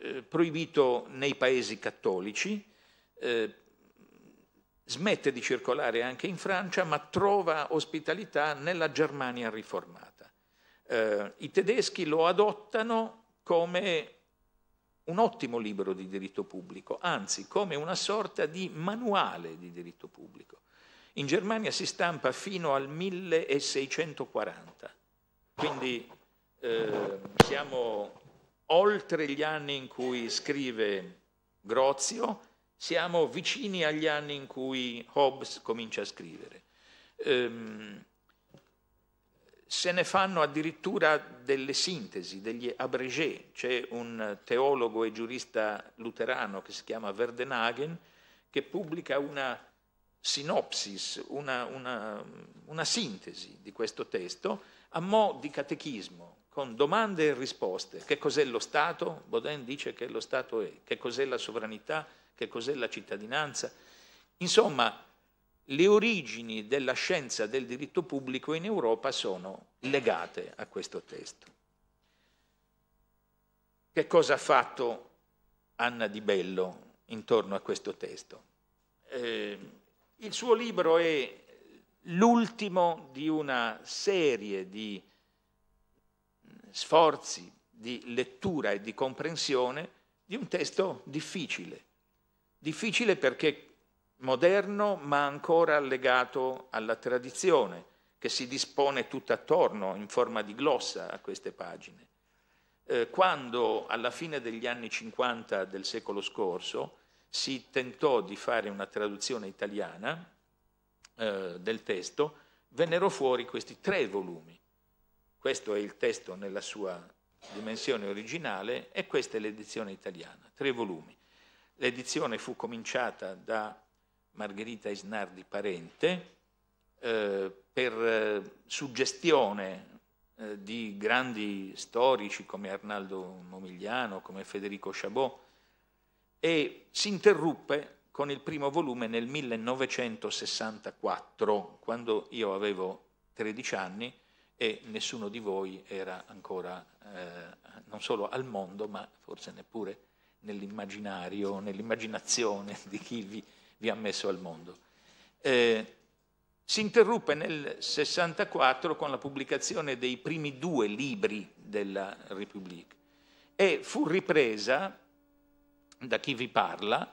Speaker 1: eh, proibito nei paesi cattolici, eh, smette di circolare anche in Francia, ma trova ospitalità nella Germania riformata eh, i tedeschi lo adottano come un ottimo libro di diritto pubblico, anzi come una sorta di manuale di diritto pubblico. In Germania si stampa fino al 1640, quindi eh, siamo oltre gli anni in cui scrive Grozio, siamo vicini agli anni in cui Hobbes comincia a scrivere. Ehm, se ne fanno addirittura delle sintesi, degli abrégés. C'è un teologo e giurista luterano che si chiama Verdenhagen che pubblica una sinopsis, una, una, una sintesi di questo testo a mo' di catechismo, con domande e risposte. Che cos'è lo Stato? Baudin dice che lo Stato è. Che cos'è la sovranità? Che cos'è la cittadinanza? Insomma, le origini della scienza del diritto pubblico in Europa sono legate a questo testo. Che cosa ha fatto Anna Di Bello intorno a questo testo? Eh, il suo libro è l'ultimo di una serie di sforzi di lettura e di comprensione di un testo difficile. Difficile perché moderno ma ancora legato alla tradizione, che si dispone tutt'attorno in forma di glossa a queste pagine. Eh, quando alla fine degli anni 50 del secolo scorso si tentò di fare una traduzione italiana eh, del testo, vennero fuori questi tre volumi. Questo è il testo nella sua dimensione originale e questa è l'edizione italiana, tre volumi. L'edizione fu cominciata da Margherita Isnardi Parente, eh, per eh, suggestione eh, di grandi storici come Arnaldo Momigliano, come Federico Chabot, e si interruppe con il primo volume nel 1964, quando io avevo 13 anni e nessuno di voi era ancora eh, non solo al mondo, ma forse neppure nell'immaginario, nell'immaginazione di chi vi vi ha messo al mondo. Eh, si interruppe nel 64 con la pubblicazione dei primi due libri della Repubblica e fu ripresa da chi vi parla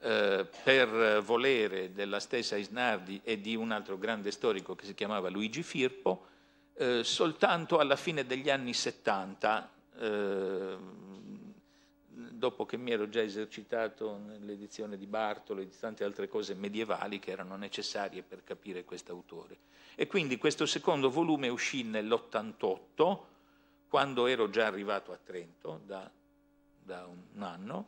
Speaker 1: eh, per volere della stessa Isnardi e di un altro grande storico che si chiamava Luigi Firpo, eh, soltanto alla fine degli anni 70, eh, dopo che mi ero già esercitato nell'edizione di Bartolo e di tante altre cose medievali che erano necessarie per capire quest'autore. E quindi questo secondo volume uscì nell'88, quando ero già arrivato a Trento da, da un anno,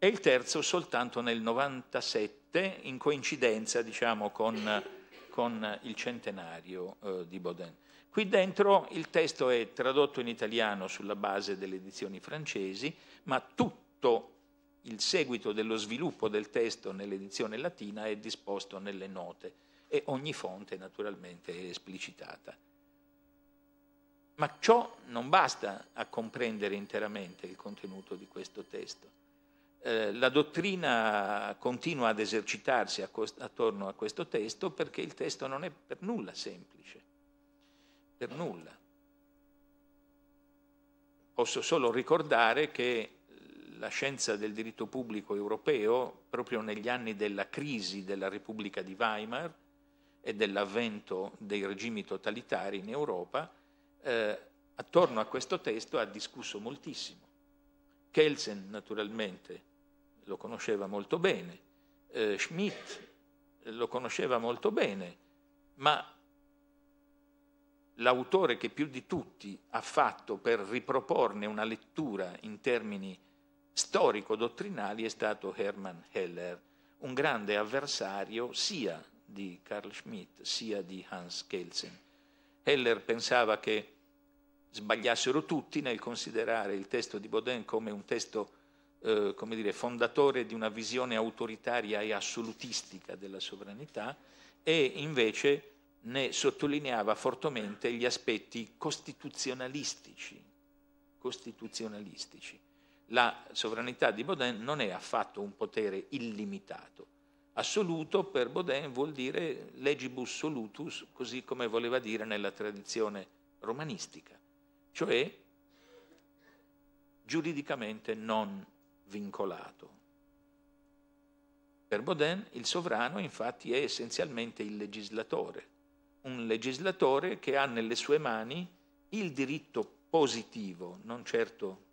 Speaker 1: e il terzo soltanto nel 97, in coincidenza diciamo, con, con, il centenario eh, di Baudin. Qui dentro il testo è tradotto in italiano sulla base delle edizioni francesi, ma tutti tutto il seguito dello sviluppo del testo nell'edizione latina è disposto nelle note e ogni fonte naturalmente è esplicitata. Ma ciò non basta a comprendere interamente il contenuto di questo testo. Eh, la dottrina continua ad esercitarsi a attorno a questo testo perché il testo non è per nulla semplice, per nulla. Posso solo ricordare che la scienza del diritto pubblico europeo proprio negli anni della crisi della Repubblica di Weimar e dell'avvento dei regimi totalitari in Europa, eh, attorno a questo testo ha discusso moltissimo. Kelsen naturalmente lo conosceva molto bene, eh, Schmidt eh, lo conosceva molto bene, ma l'autore che più di tutti ha fatto per riproporne una lettura in termini storico-dottrinali è stato Hermann Heller, un grande avversario sia di Carl Schmitt sia di Hans Kelsen. Heller pensava che sbagliassero tutti nel considerare il testo di Baudin come un testo eh, come dire, fondatore di una visione autoritaria e assolutistica della sovranità e invece ne sottolineava fortemente gli aspetti costituzionalistici, costituzionalistici la sovranità di Baudin non è affatto un potere illimitato. Assoluto per Baudin vuol dire legibus solutus, così come voleva dire nella tradizione romanistica, cioè giuridicamente non vincolato. Per Baudin il sovrano infatti è essenzialmente il legislatore, un legislatore che ha nelle sue mani il diritto positivo, non certo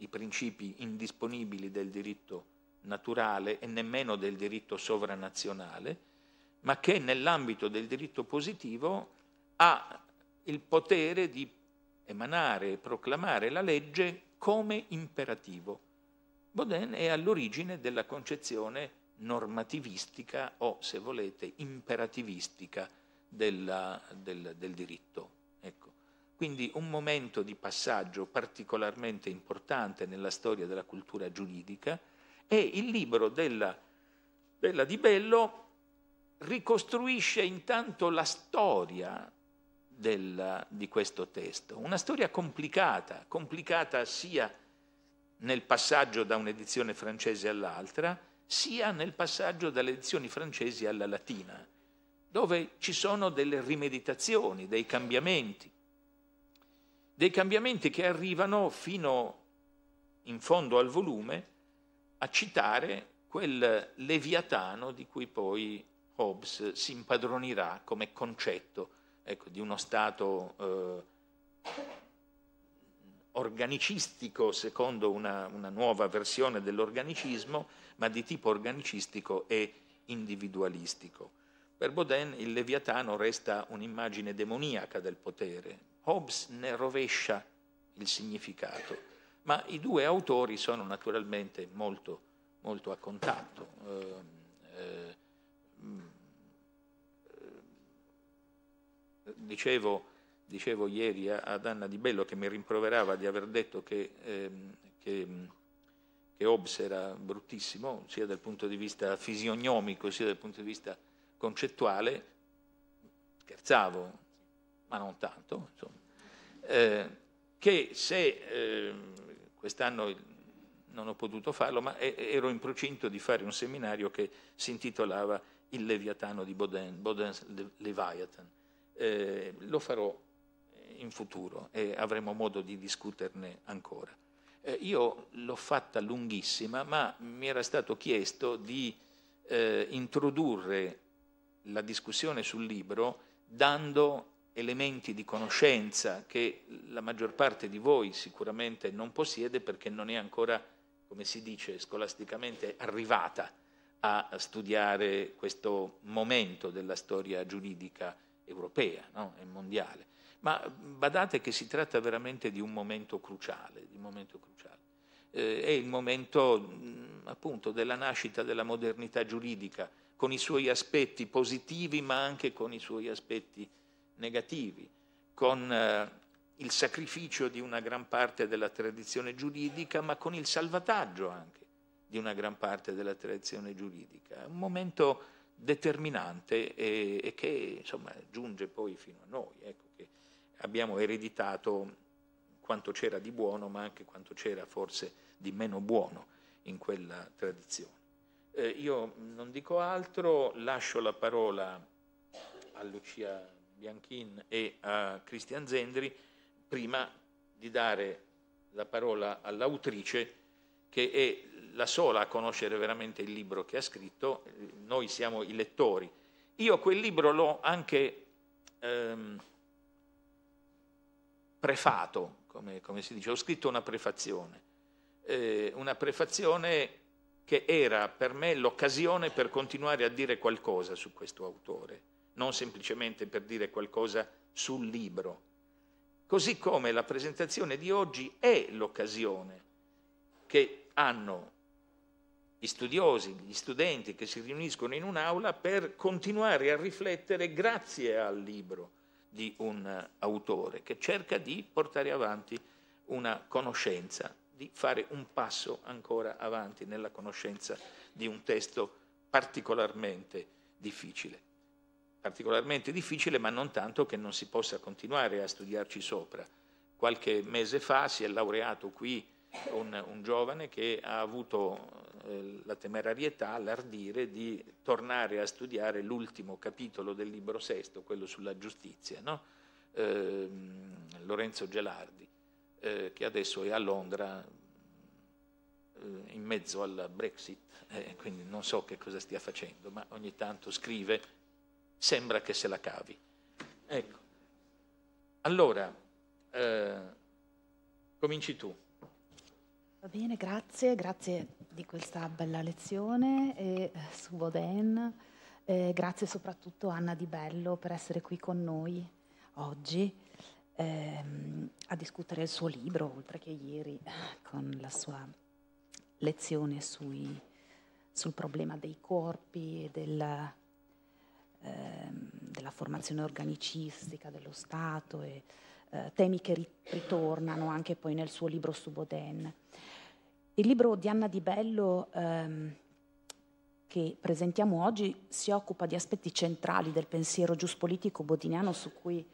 Speaker 1: i principi indisponibili del diritto naturale e nemmeno del diritto sovranazionale, ma che nell'ambito del diritto positivo ha il potere di emanare e proclamare la legge come imperativo. Baudin è all'origine della concezione normativistica o, se volete, imperativistica della, del, del, diritto. Ecco. Quindi un momento di passaggio particolarmente importante nella storia della cultura giuridica e il libro della, della Di Bello ricostruisce intanto la storia del, di questo testo, una storia complicata, complicata sia nel passaggio da un'edizione francese all'altra, sia nel passaggio dalle edizioni francesi alla latina, dove ci sono delle rimeditazioni, dei cambiamenti dei cambiamenti che arrivano fino in fondo al volume a citare quel leviatano di cui poi Hobbes si impadronirà come concetto ecco, di uno stato eh, organicistico, secondo una, una nuova versione dell'organicismo, ma di tipo organicistico e individualistico. Per Baudin il leviatano resta un'immagine demoniaca del potere, Hobbes ne rovescia il significato, ma i due autori sono naturalmente molto, molto a contatto. Ehm, eh, mm, eh, dicevo, dicevo, ieri ad Anna Di Bello che mi rimproverava di aver detto che, ehm, che mm, che Hobbes era bruttissimo, sia dal punto di vista fisionomico sia dal punto di vista concettuale, scherzavo, ma non tanto, insomma, eh, che se eh, quest'anno non ho potuto farlo, ma ero in procinto di fare un seminario che si intitolava Il Leviatano di Baudin, Baudin's Leviathan. Eh, lo farò in futuro e avremo modo di discuterne ancora. Eh, io l'ho fatta lunghissima, ma mi era stato chiesto di eh, introdurre la discussione sul libro dando elementi di conoscenza che la maggior parte di voi sicuramente non possiede perché non è ancora, come si dice scolasticamente, arrivata a studiare questo momento della storia giuridica europea no? e mondiale. Ma badate che si tratta veramente di un momento cruciale, un momento cruciale. Eh, è il momento mm, appunto della nascita della modernità giuridica, con i suoi aspetti positivi ma anche con i suoi aspetti negativi, con eh, il sacrificio di una gran parte della tradizione giuridica, ma con il salvataggio anche di una gran parte della tradizione giuridica. È un momento determinante e, e che insomma, giunge poi fino a noi, ecco, che abbiamo ereditato quanto c'era di buono, ma anche quanto c'era forse di meno buono in quella tradizione. Eh, io non dico altro, lascio la parola a Lucia. Bianchin e a eh, Cristian Zendri prima di dare la parola all'autrice che è la sola a conoscere veramente il libro che ha scritto, noi siamo i lettori. Io quel libro l'ho anche ehm, prefato, come, come, si dice, ho scritto una prefazione, eh, una prefazione che era per me l'occasione per continuare a dire qualcosa su questo autore non semplicemente per dire qualcosa sul libro. Così come la presentazione di oggi è l'occasione che hanno gli studiosi, gli studenti che si riuniscono in un'aula per continuare a riflettere grazie al libro di un eh, autore che cerca di portare avanti una conoscenza, di fare un passo ancora avanti nella conoscenza di un testo particolarmente difficile particolarmente difficile, ma non tanto che non si possa continuare a studiarci sopra. Qualche mese fa si è laureato qui un, un giovane che ha avuto eh, la temerarietà, l'ardire di tornare a studiare l'ultimo capitolo del libro sesto, quello sulla giustizia, no? eh, Lorenzo Gelardi, eh, che adesso è a Londra eh, in mezzo alla Brexit, eh, quindi non so che cosa stia facendo, ma ogni tanto scrive sembra che se la cavi. Ecco. Allora, eh, cominci tu.
Speaker 2: Va bene, grazie, grazie di questa bella lezione e, eh, su Boden. Eh, grazie soprattutto a Anna Di Bello per essere qui con noi oggi ehm, a discutere il suo libro, oltre che ieri con la sua lezione sui, sul problema dei corpi e del, Ehm, della formazione organicistica dello Stato e eh, temi che ritornano anche poi nel suo libro Suboden. Il libro di Anna Di Bello ehm, che presentiamo oggi si occupa di aspetti centrali del pensiero giuspolitico bodiniano su cui,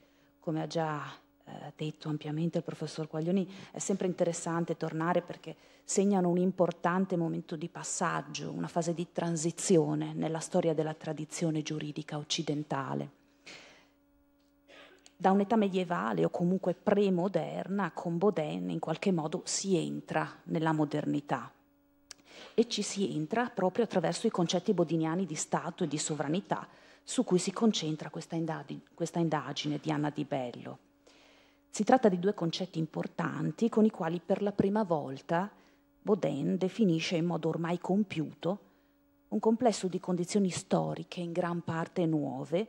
Speaker 2: come ha già eh, detto ampiamente il professor Quaglioni, è sempre interessante tornare perché segnano un importante momento di passaggio, una fase di transizione nella storia della tradizione giuridica occidentale. Da un'età medievale o comunque premoderna, con Baudin in qualche modo si entra nella modernità e ci si entra proprio attraverso i concetti bodiniani di Stato e di sovranità su cui si concentra questa, indagine, questa indagine di Anna Di Bello. Si tratta di due concetti importanti con i quali per la prima volta Baudin definisce in modo ormai compiuto un complesso di condizioni storiche in gran parte nuove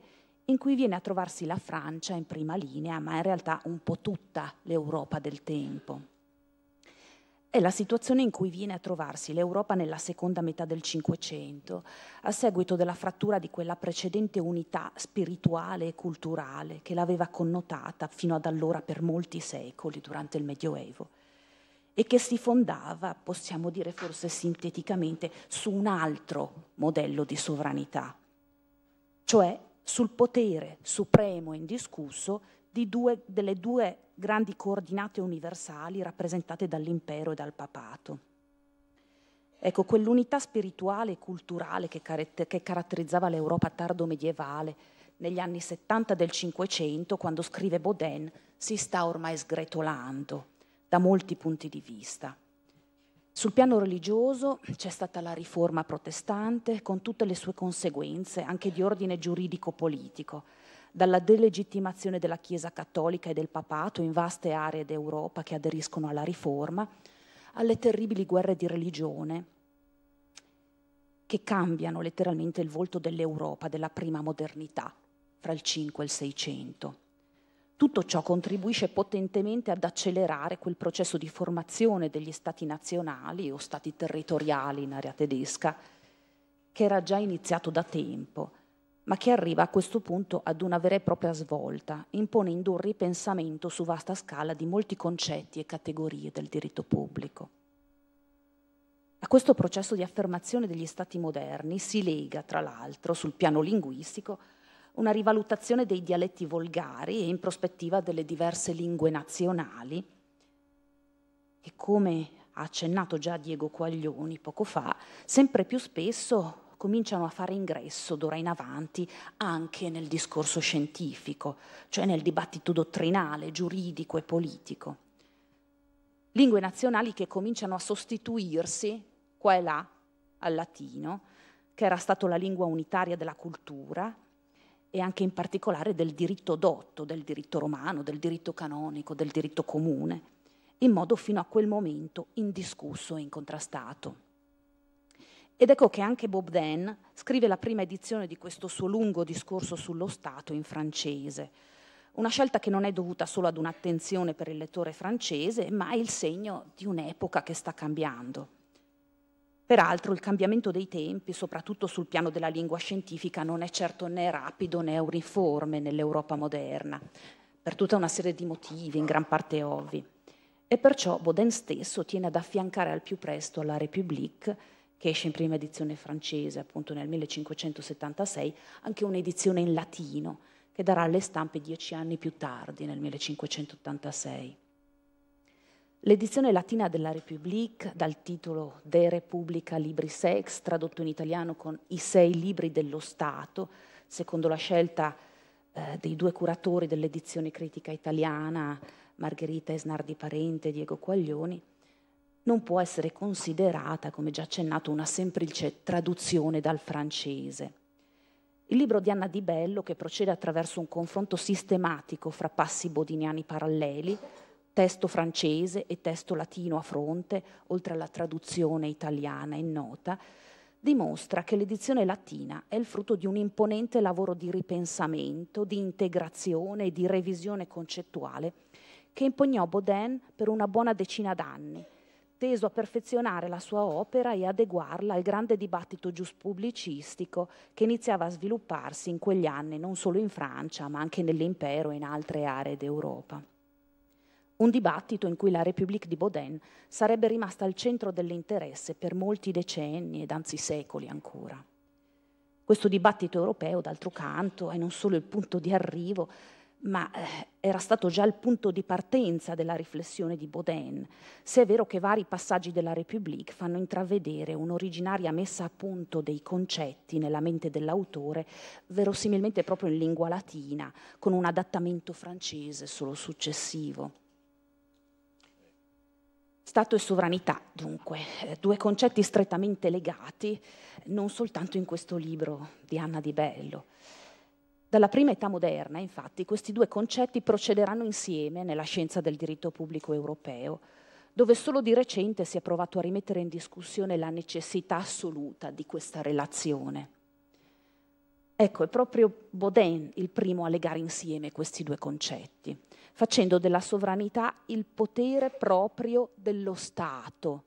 Speaker 2: in cui viene a trovarsi la Francia in prima linea, ma in realtà un po' tutta l'Europa del tempo è la situazione in cui viene a trovarsi l'Europa nella seconda metà del Cinquecento, a seguito della frattura di quella precedente unità spirituale e culturale che l'aveva connotata fino ad allora per molti secoli durante il Medioevo e che si fondava, possiamo dire forse sinteticamente, su un altro modello di sovranità, cioè sul potere supremo e indiscusso due, delle due grandi coordinate universali rappresentate dall'impero e dal papato. Ecco, quell'unità spirituale e culturale che, car che caratterizzava l'Europa tardo-medievale negli anni 70 del Cinquecento, quando scrive Baudin, si sta ormai sgretolando da molti punti di vista. Sul piano religioso c'è stata la riforma protestante con tutte le sue conseguenze, anche di ordine giuridico-politico dalla delegittimazione della Chiesa cattolica e del papato in vaste aree d'Europa che aderiscono alla Riforma, alle terribili guerre di religione che cambiano letteralmente il volto dell'Europa della prima modernità fra il 5 e il 600. Tutto ciò contribuisce potentemente ad accelerare quel processo di formazione degli stati nazionali o stati territoriali in area tedesca che era già iniziato da tempo ma che arriva a questo punto ad una vera e propria svolta, imponendo un ripensamento su vasta scala di molti concetti e categorie del diritto pubblico. A questo processo di affermazione degli stati moderni si lega, tra l'altro, sul piano linguistico, una rivalutazione dei dialetti volgari e in prospettiva delle diverse lingue nazionali, che come ha accennato già Diego Quaglioni poco fa, sempre più spesso cominciano a fare ingresso d'ora in avanti anche nel discorso scientifico, cioè nel dibattito dottrinale, giuridico e politico. Lingue nazionali che cominciano a sostituirsi qua e là al latino, che era stato la lingua unitaria della cultura e anche in particolare del diritto dotto, del diritto romano, del diritto canonico, del diritto comune, in modo fino a quel momento indiscusso e incontrastato. Ed ecco che anche Bobdin scrive la prima edizione di questo suo lungo discorso sullo Stato in francese. Una scelta che non è dovuta solo ad un'attenzione per il lettore francese, ma è il segno di un'epoca che sta cambiando. Peraltro il cambiamento dei tempi, soprattutto sul piano della lingua scientifica, non è certo né rapido né uniforme nell'Europa moderna, per tutta una serie di motivi, in gran parte ovvi. E perciò Baudin stesso tiene ad affiancare al più presto alla République che esce in prima edizione francese appunto nel 1576, anche un'edizione in latino che darà alle stampe dieci anni più tardi, nel 1586. L'edizione latina della Repubblica, dal titolo De Repubblica Libri Sex, tradotto in italiano con I sei libri dello Stato, secondo la scelta eh, dei due curatori dell'edizione critica italiana, Margherita Esnardi Parente e Diego Quaglioni, non può essere considerata, come già accennato, una semplice traduzione dal francese. Il libro di Anna Di Bello, che procede attraverso un confronto sistematico fra passi bodiniani paralleli, testo francese e testo latino a fronte, oltre alla traduzione italiana in nota, dimostra che l'edizione latina è il frutto di un imponente lavoro di ripensamento, di integrazione e di revisione concettuale che impugnò Baudin per una buona decina d'anni teso a perfezionare la sua opera e adeguarla al grande dibattito giuspubblicistico che iniziava a svilupparsi in quegli anni non solo in Francia, ma anche nell'impero e in altre aree d'Europa. Un dibattito in cui la République di Baudin sarebbe rimasta al centro dell'interesse per molti decenni ed anzi secoli ancora. Questo dibattito europeo, d'altro canto, è non solo il punto di arrivo ma eh, era stato già il punto di partenza della riflessione di Baudin, se è vero che vari passaggi della République fanno intravedere un'originaria messa a punto dei concetti nella mente dell'autore, verosimilmente proprio in lingua latina, con un adattamento francese solo successivo. Stato e sovranità, dunque, eh, due concetti strettamente legati, non soltanto in questo libro di Anna Di Bello. Dalla prima età moderna, infatti, questi due concetti procederanno insieme nella scienza del diritto pubblico europeo, dove solo di recente si è provato a rimettere in discussione la necessità assoluta di questa relazione. Ecco, è proprio Baudin il primo a legare insieme questi due concetti, facendo della sovranità il potere proprio dello Stato,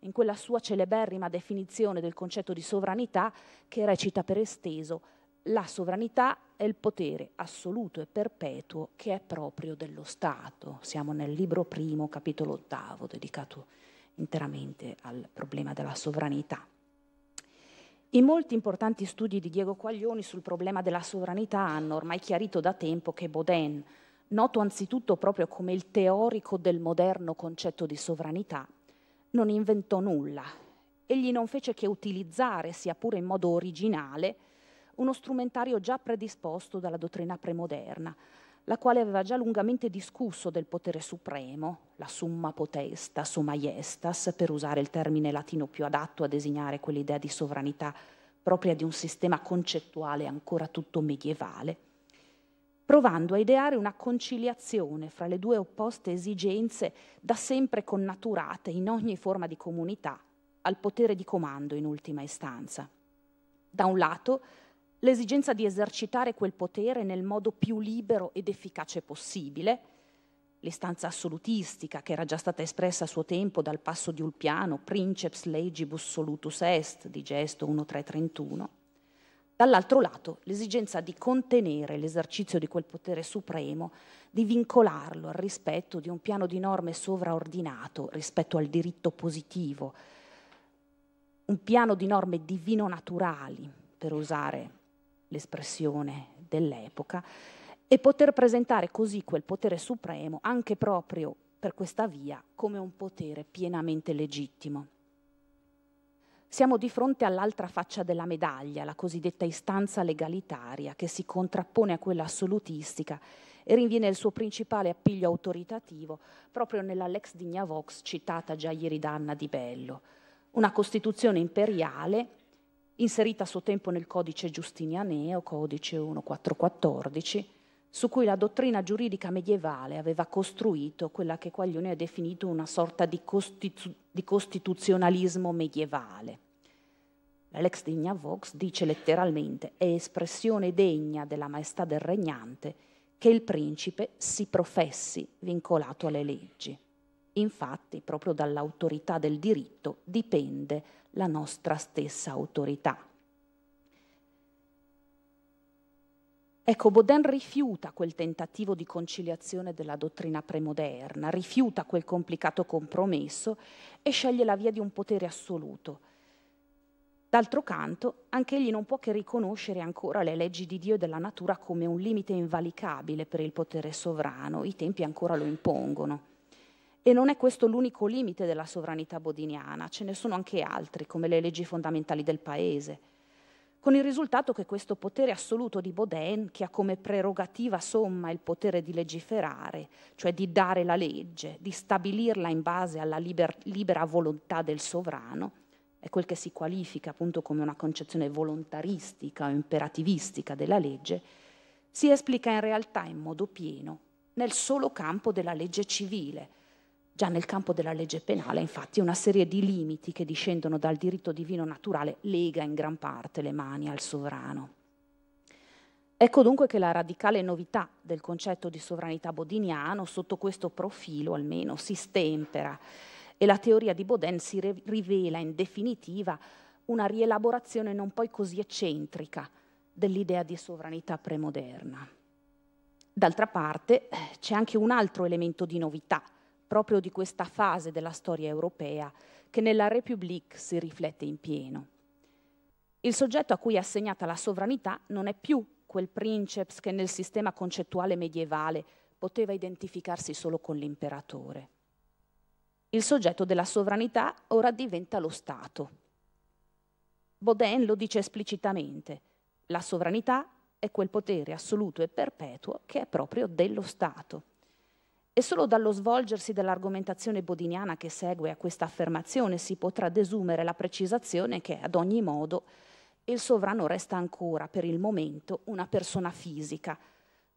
Speaker 2: in quella sua celeberrima definizione del concetto di sovranità che recita per esteso la sovranità è il potere assoluto e perpetuo che è proprio dello Stato. Siamo nel libro primo, capitolo ottavo, dedicato interamente al problema della sovranità. I molti importanti studi di Diego Quaglioni sul problema della sovranità hanno ormai chiarito da tempo che Baudin, noto anzitutto proprio come il teorico del moderno concetto di sovranità, non inventò nulla. Egli non fece che utilizzare, sia pure in modo originale, uno strumentario già predisposto dalla dottrina premoderna, la quale aveva già lungamente discusso del potere supremo, la summa potestas o maiestas, per usare il termine latino più adatto a designare quell'idea di sovranità propria di un sistema concettuale ancora tutto medievale, provando a ideare una conciliazione fra le due opposte esigenze da sempre connaturate in ogni forma di comunità al potere di comando in ultima istanza. Da un lato, l'esigenza di esercitare quel potere nel modo più libero ed efficace possibile, l'istanza assolutistica che era già stata espressa a suo tempo dal passo di Ulpiano, Princeps legibus solutus est, di Gesto 1331, dall'altro lato l'esigenza di contenere l'esercizio di quel potere supremo, di vincolarlo al rispetto di un piano di norme sovraordinato rispetto al diritto positivo, un piano di norme divino naturali, per usare l'espressione dell'epoca, e poter presentare così quel potere supremo anche proprio per questa via come un potere pienamente legittimo. Siamo di fronte all'altra faccia della medaglia, la cosiddetta istanza legalitaria, che si contrappone a quella assolutistica e rinviene il suo principale appiglio autoritativo proprio nella Lex Digna Vox citata già ieri da Anna Di Bello, una Costituzione imperiale inserita a suo tempo nel codice giustinianeo, codice 1414, su cui la dottrina giuridica medievale aveva costruito quella che Quaglione ha definito una sorta di, costitu- di costituzionalismo medievale. Lex Digna Vox dice letteralmente è espressione degna della maestà del regnante che il principe si professi vincolato alle leggi. Infatti proprio dall'autorità del diritto dipende la nostra stessa autorità. Ecco, Baudin rifiuta quel tentativo di conciliazione della dottrina premoderna, rifiuta quel complicato compromesso e sceglie la via di un potere assoluto. D'altro canto, anche egli non può che riconoscere ancora le leggi di Dio e della natura come un limite invalicabile per il potere sovrano, i tempi ancora lo impongono. E non è questo l'unico limite della sovranità bodiniana, ce ne sono anche altri, come le leggi fondamentali del paese. Con il risultato che questo potere assoluto di Baudin, che ha come prerogativa somma il potere di legiferare, cioè di dare la legge, di stabilirla in base alla liber libera volontà del sovrano, è quel che si qualifica appunto come una concezione volontaristica o imperativistica della legge, si esplica in realtà in modo pieno nel solo campo della legge civile, Già nel campo della legge penale, infatti, una serie di limiti che discendono dal diritto divino naturale lega in gran parte le mani al sovrano. Ecco dunque che la radicale novità del concetto di sovranità bodiniano, sotto questo profilo almeno, si stempera e la teoria di Baudin si rivela in definitiva una rielaborazione non poi così eccentrica dell'idea di sovranità premoderna. D'altra parte eh, c'è anche un altro elemento di novità proprio di questa fase della storia europea che nella République si riflette in pieno. Il soggetto a cui è assegnata la sovranità non è più quel princeps che nel sistema concettuale medievale poteva identificarsi solo con l'imperatore. Il soggetto della sovranità ora diventa lo Stato. Baudin lo dice esplicitamente, la sovranità è quel potere assoluto e perpetuo che è proprio dello Stato. È solo dallo svolgersi dell'argomentazione bodiniana che segue a questa affermazione si potrà desumere la precisazione che, ad ogni modo, il sovrano resta ancora, per il momento, una persona fisica,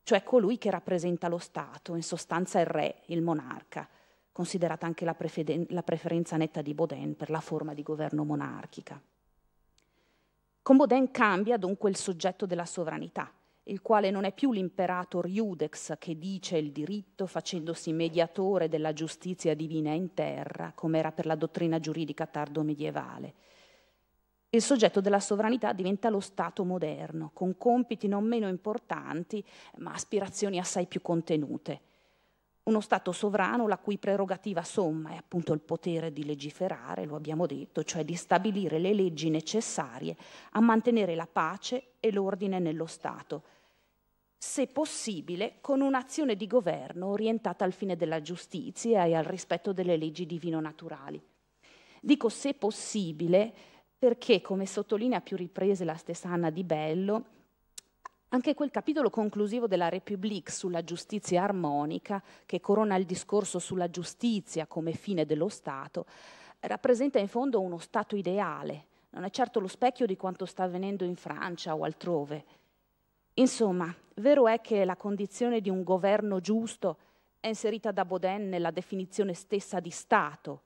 Speaker 2: cioè colui che rappresenta lo Stato, in sostanza il re, il monarca, considerata anche la, la preferenza netta di Baudin per la forma di governo monarchica. Con Baudin cambia dunque il soggetto della sovranità – il quale non è più l'imperator Iudex che dice il diritto facendosi mediatore della giustizia divina in terra, come era per la dottrina giuridica tardo-medievale. Il soggetto della sovranità diventa lo Stato moderno, con compiti non meno importanti, ma aspirazioni assai più contenute. Uno Stato sovrano la cui prerogativa somma è appunto il potere di legiferare, lo abbiamo detto, cioè di stabilire le leggi necessarie a mantenere la pace e l'ordine nello Stato se possibile, con un'azione di governo orientata al fine della giustizia e al rispetto delle leggi divino-naturali. Dico se possibile perché, come sottolinea a più riprese la stessa Anna Di Bello, anche quel capitolo conclusivo della République sulla giustizia armonica, che corona il discorso sulla giustizia come fine dello Stato, rappresenta in fondo uno Stato ideale, non è certo lo specchio di quanto sta avvenendo in Francia o altrove. Insomma, vero è che la condizione di un governo giusto è inserita da Baudin nella definizione stessa di Stato.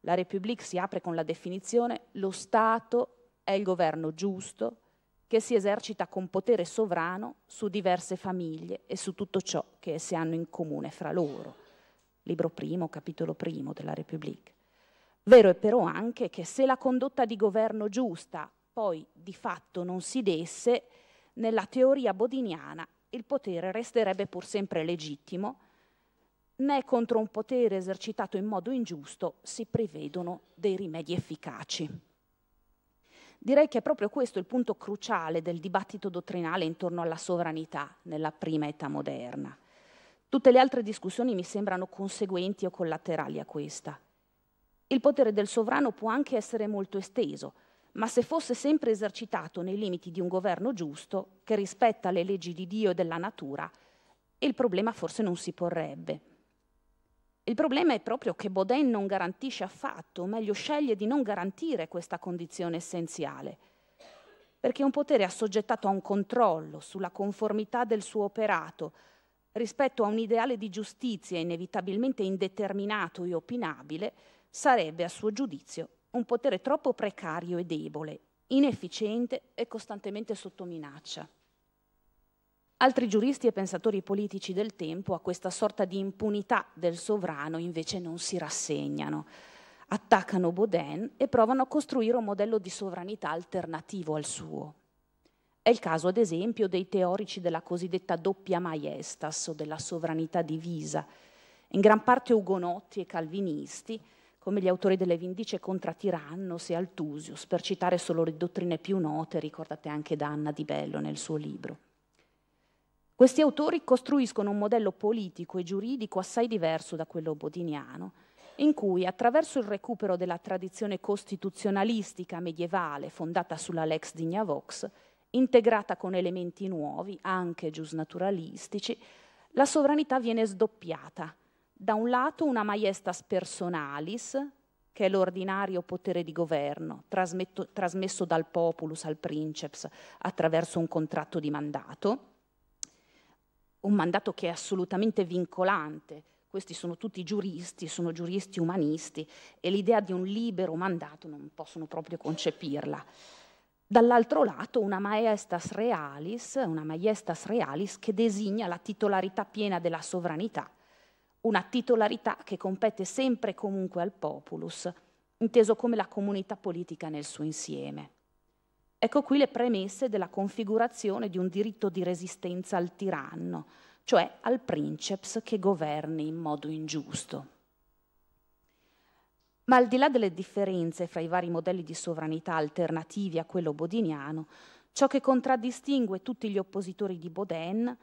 Speaker 2: La République si apre con la definizione lo Stato è il governo giusto che si esercita con potere sovrano su diverse famiglie e su tutto ciò che esse hanno in comune fra loro. Libro primo, capitolo primo della Repubblica. Vero è però anche che se la condotta di governo giusta poi di fatto non si desse, nella teoria bodiniana il potere resterebbe pur sempre legittimo, né contro un potere esercitato in modo ingiusto si prevedono dei rimedi efficaci. Direi che è proprio questo il punto cruciale del dibattito dottrinale intorno alla sovranità nella prima età moderna. Tutte le altre discussioni mi sembrano conseguenti o collaterali a questa. Il potere del sovrano può anche essere molto esteso, ma se fosse sempre esercitato nei limiti di un governo giusto, che rispetta le leggi di Dio e della natura, il problema forse non si porrebbe. Il problema è proprio che Baudin non garantisce affatto, o meglio sceglie di non garantire questa condizione essenziale, perché un potere assoggettato a un controllo sulla conformità del suo operato rispetto a un ideale di giustizia inevitabilmente indeterminato e opinabile sarebbe, a suo giudizio, un potere troppo precario e debole, inefficiente e costantemente sotto minaccia. Altri giuristi e pensatori politici del tempo a questa sorta di impunità del sovrano invece non si rassegnano. Attaccano Baudin e provano a costruire un modello di sovranità alternativo al suo. È il caso, ad esempio, dei teorici della cosiddetta doppia maestas o della sovranità divisa, in gran parte ugonotti e calvinisti, come gli autori delle vindice contra Tirannos e Altusius, per citare solo le dottrine più note, ricordate anche da Anna Di Bello nel suo libro. Questi autori costruiscono un modello politico e giuridico assai diverso da quello bodiniano, in cui attraverso il recupero della tradizione costituzionalistica medievale fondata sulla Lex Digna Vox, integrata con elementi nuovi, anche giusnaturalistici, la sovranità viene sdoppiata da un lato una maiestas personalis, che è l'ordinario potere di governo, trasmesso dal populus al princeps attraverso un contratto di mandato, un mandato che è assolutamente vincolante. Questi sono tutti giuristi, sono giuristi umanisti e l'idea di un libero mandato non possono proprio concepirla. Dall'altro lato una maestas realis, una maestas realis che designa la titolarità piena della sovranità una titolarità che compete sempre e comunque al populus, inteso come la comunità politica nel suo insieme. Ecco qui le premesse della configurazione di un diritto di resistenza al tiranno, cioè al princeps che governi in modo ingiusto. Ma al di là delle differenze fra i vari modelli di sovranità alternativi a quello bodiniano, ciò che contraddistingue tutti gli oppositori di Baudin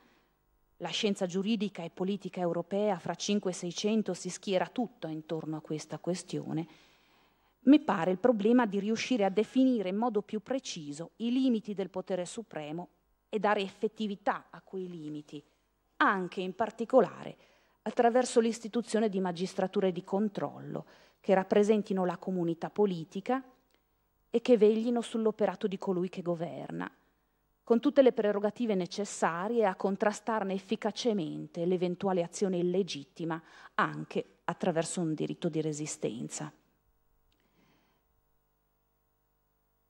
Speaker 2: la scienza giuridica e politica europea fra 5 e 600 si schiera tutta intorno a questa questione. Mi pare il problema di riuscire a definire in modo più preciso i limiti del potere supremo e dare effettività a quei limiti, anche in particolare attraverso l'istituzione di magistrature di controllo che rappresentino la comunità politica e che veglino sull'operato di colui che governa con tutte le prerogative necessarie a contrastarne efficacemente l'eventuale azione illegittima anche attraverso un diritto di resistenza.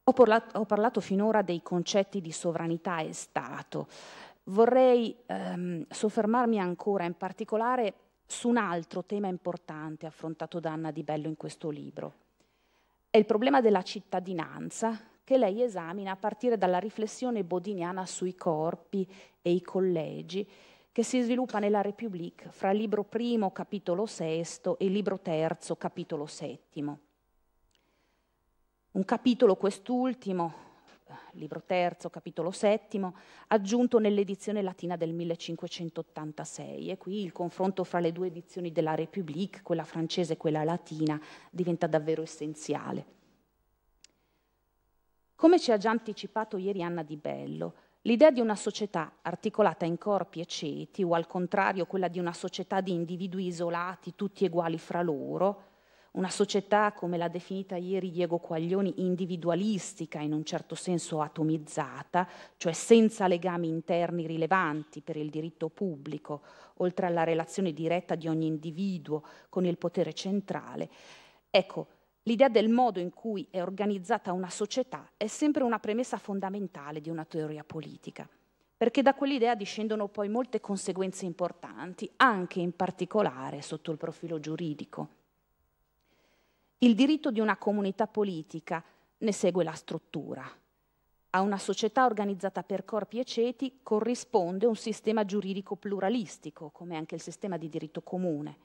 Speaker 2: Ho parlato, ho parlato finora dei concetti di sovranità e Stato. Vorrei ehm, soffermarmi ancora in particolare su un altro tema importante affrontato da Anna Di Bello in questo libro. È il problema della cittadinanza che lei esamina a partire dalla riflessione bodiniana sui corpi e i collegi che si sviluppa nella Repubblica fra il libro primo, capitolo sesto e il libro terzo, capitolo settimo. Un capitolo quest'ultimo, eh, libro terzo, capitolo settimo, aggiunto nell'edizione latina del 1586 e qui il confronto fra le due edizioni della Repubblica, quella francese e quella latina, diventa davvero essenziale. Come ci ha già anticipato ieri Anna Di Bello, l'idea di una società articolata in corpi e ceti, o al contrario quella di una società di individui isolati, tutti uguali fra loro, una società, come l'ha definita ieri Diego Quaglioni, individualistica, in un certo senso atomizzata, cioè senza legami interni rilevanti per il diritto pubblico, oltre alla relazione diretta di ogni individuo con il potere centrale. Ecco, L'idea del modo in cui è organizzata una società è sempre una premessa fondamentale di una teoria politica, perché da quell'idea discendono poi molte conseguenze importanti, anche in particolare sotto il profilo giuridico. Il diritto di una comunità politica ne segue la struttura. A una società organizzata per corpi e ceti corrisponde un sistema giuridico pluralistico, come anche il sistema di diritto comune,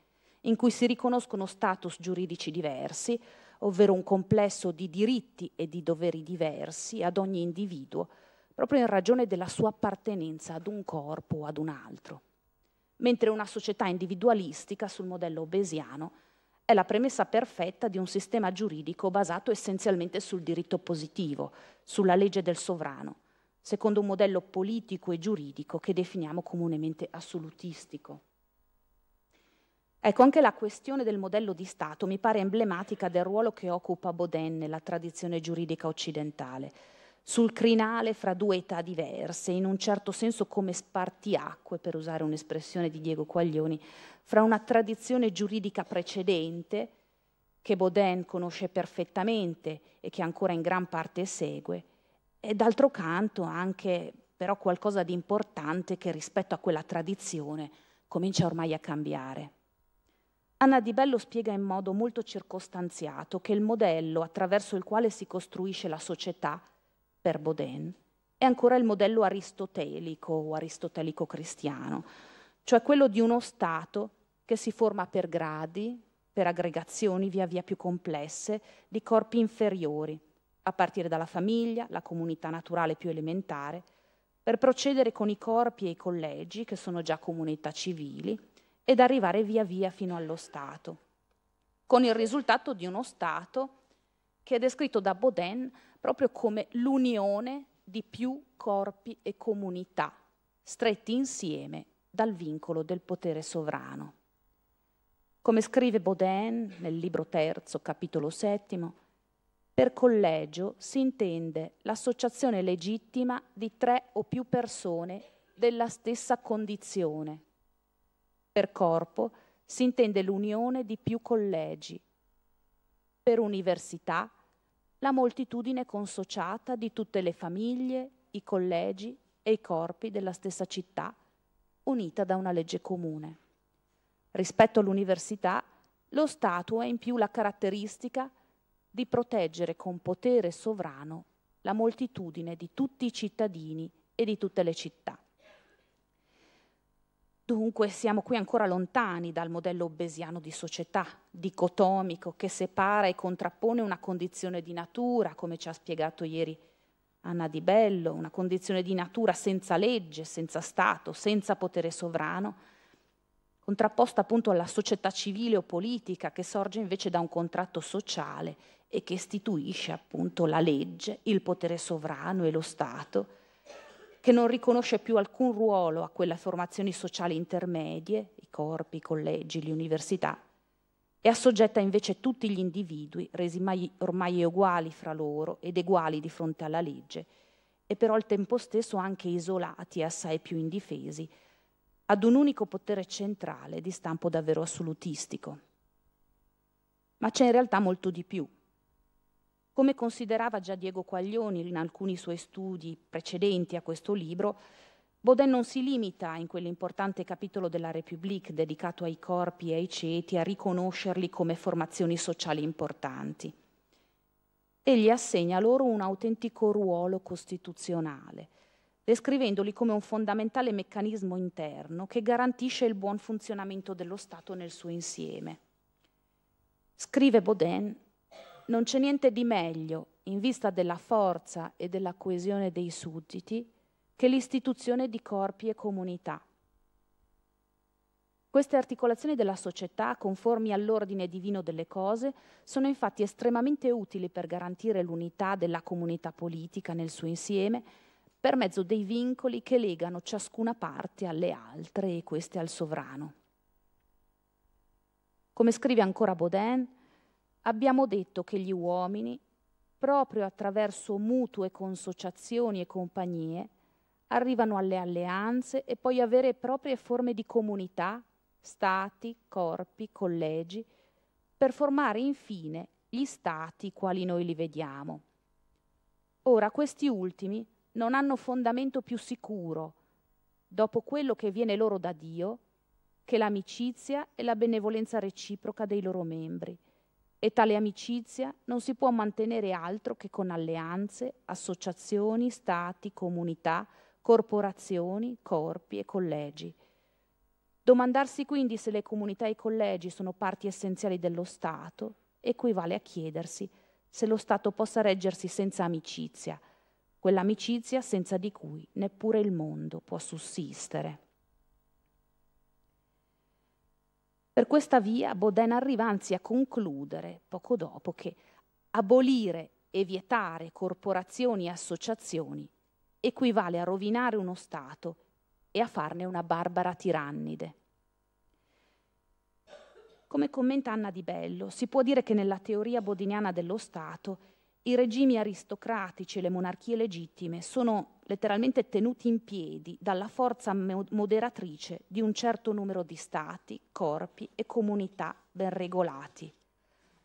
Speaker 2: in cui si riconoscono status giuridici diversi, ovvero un complesso di diritti e di doveri diversi ad ogni individuo, proprio in ragione della sua appartenenza ad un corpo o ad un altro. Mentre una società individualistica sul modello obesiano è la premessa perfetta di un sistema giuridico basato essenzialmente sul diritto positivo, sulla legge del sovrano, secondo un modello politico e giuridico che definiamo comunemente assolutistico. Ecco, anche la questione del modello di Stato mi pare emblematica del ruolo che occupa Baudin nella tradizione giuridica occidentale, sul crinale fra due età diverse, in un certo senso come spartiacque, per usare un'espressione di Diego Quaglioni, fra una tradizione giuridica precedente, che Baudin conosce perfettamente e che ancora in gran parte segue, e d'altro canto anche però qualcosa di importante che rispetto a quella tradizione comincia ormai a cambiare. Anna Di Bello spiega in modo molto circostanziato che il modello attraverso il quale si costruisce la società, per Baudin, è ancora il modello aristotelico o aristotelico-cristiano, cioè quello di uno Stato che si forma per gradi, per aggregazioni via via più complesse di corpi inferiori, a partire dalla famiglia, la comunità naturale più elementare, per procedere con i corpi e i collegi, che sono già comunità civili, ed arrivare via via fino allo Stato, con il risultato di uno Stato che è descritto da Baudin proprio come l'unione di più corpi e comunità stretti insieme dal vincolo del potere sovrano. Come scrive Baudin nel libro terzo, capitolo settimo, per collegio si intende l'associazione legittima di tre o più persone della stessa condizione, per corpo si intende l'unione di più collegi. Per università la moltitudine consociata di tutte le famiglie, i collegi e i corpi della stessa città, unita da una legge comune. Rispetto all'università, lo Stato ha in più la caratteristica di proteggere con potere sovrano la moltitudine di tutti i cittadini e di tutte le città. Dunque siamo qui ancora lontani dal modello obesiano di società, dicotomico, che separa e contrappone una condizione di natura, come ci ha spiegato ieri Anna Di Bello, una condizione di natura senza legge, senza Stato, senza potere sovrano, contrapposta appunto alla società civile o politica che sorge invece da un contratto sociale e che istituisce appunto la legge, il potere sovrano e lo Stato che non riconosce più alcun ruolo a quelle formazioni sociali intermedie, i corpi, i collegi, le università, e assoggetta invece tutti gli individui, resi mai, ormai uguali fra loro ed uguali di fronte alla legge, e però al tempo stesso anche isolati e assai più indifesi, ad un unico potere centrale di stampo davvero assolutistico. Ma c'è in realtà molto di più. Come considerava già Diego Quaglioni in alcuni suoi studi precedenti a questo libro, Baudin non si limita in quell'importante capitolo della République dedicato ai corpi e ai ceti a riconoscerli come formazioni sociali importanti. Egli assegna loro un autentico ruolo costituzionale, descrivendoli come un fondamentale meccanismo interno che garantisce il buon funzionamento dello Stato nel suo insieme. Scrive Baudin, non c'è niente di meglio, in vista della forza e della coesione dei sudditi, che l'istituzione di corpi e comunità. Queste articolazioni della società, conformi all'ordine divino delle cose, sono infatti estremamente utili per garantire l'unità della comunità politica nel suo insieme, per mezzo dei vincoli che legano ciascuna parte alle altre e queste al sovrano. Come scrive ancora Baudin, abbiamo detto che gli uomini, proprio attraverso mutue consociazioni e compagnie, arrivano alle alleanze e poi a vere e proprie forme di comunità, stati, corpi, collegi, per formare infine gli stati quali noi li vediamo. Ora questi ultimi non hanno fondamento più sicuro, dopo quello che viene loro da Dio, che l'amicizia e la benevolenza reciproca dei loro membri e tale amicizia non si può mantenere altro che con alleanze, associazioni, stati, comunità, corporazioni, corpi e collegi. Domandarsi quindi se le comunità e i collegi sono parti essenziali dello Stato equivale a chiedersi se lo Stato possa reggersi senza amicizia, quell'amicizia senza di cui neppure il mondo può sussistere. Per questa via Baudin arriva anzi a concludere, poco dopo, che abolire e vietare corporazioni e associazioni equivale a rovinare uno Stato e a farne una barbara tirannide. Come commenta Anna Di Bello, si può dire che nella teoria bodiniana dello Stato i regimi aristocratici e le monarchie legittime sono letteralmente tenuti in piedi dalla forza moderatrice di un certo numero di stati, corpi e comunità ben regolati.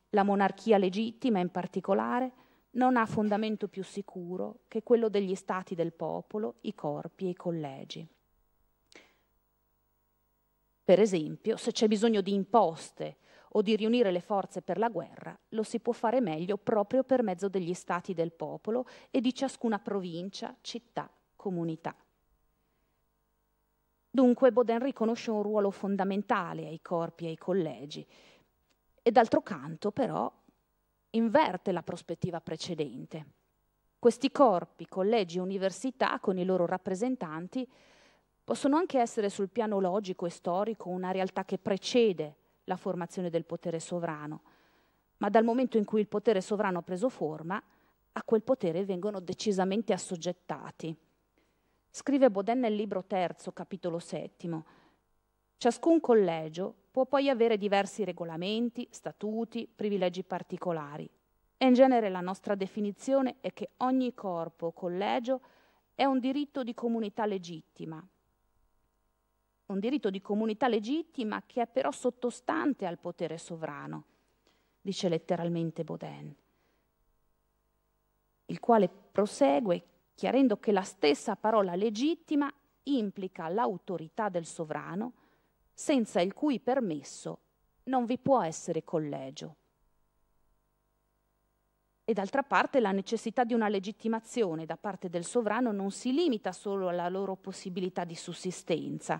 Speaker 2: La monarchia legittima, in particolare, non ha fondamento più sicuro che quello degli stati del popolo, i corpi e i collegi. Per esempio, se c'è bisogno di imposte o di riunire le forze per la guerra, lo si può fare meglio proprio per mezzo degli stati del popolo e di ciascuna provincia, città, comunità. Dunque Baudin riconosce un ruolo fondamentale ai corpi e ai collegi e d'altro canto però inverte la prospettiva precedente. Questi corpi, collegi e università con i loro rappresentanti possono anche essere sul piano logico e storico una realtà che precede la formazione del potere sovrano, ma dal momento in cui il potere sovrano ha preso forma, a quel potere vengono decisamente assoggettati. Scrive Baudin nel libro terzo, capitolo settimo, ciascun collegio può poi avere diversi regolamenti, statuti, privilegi particolari. E in genere la nostra definizione è che ogni corpo o collegio è un diritto di comunità legittima, un diritto di comunità legittima che è però sottostante al potere sovrano, dice letteralmente Baudin, il quale prosegue chiarendo che la stessa parola legittima implica l'autorità del sovrano, senza il cui permesso non vi può essere collegio. E d'altra parte la necessità di una legittimazione da parte del sovrano non si limita solo alla loro possibilità di sussistenza,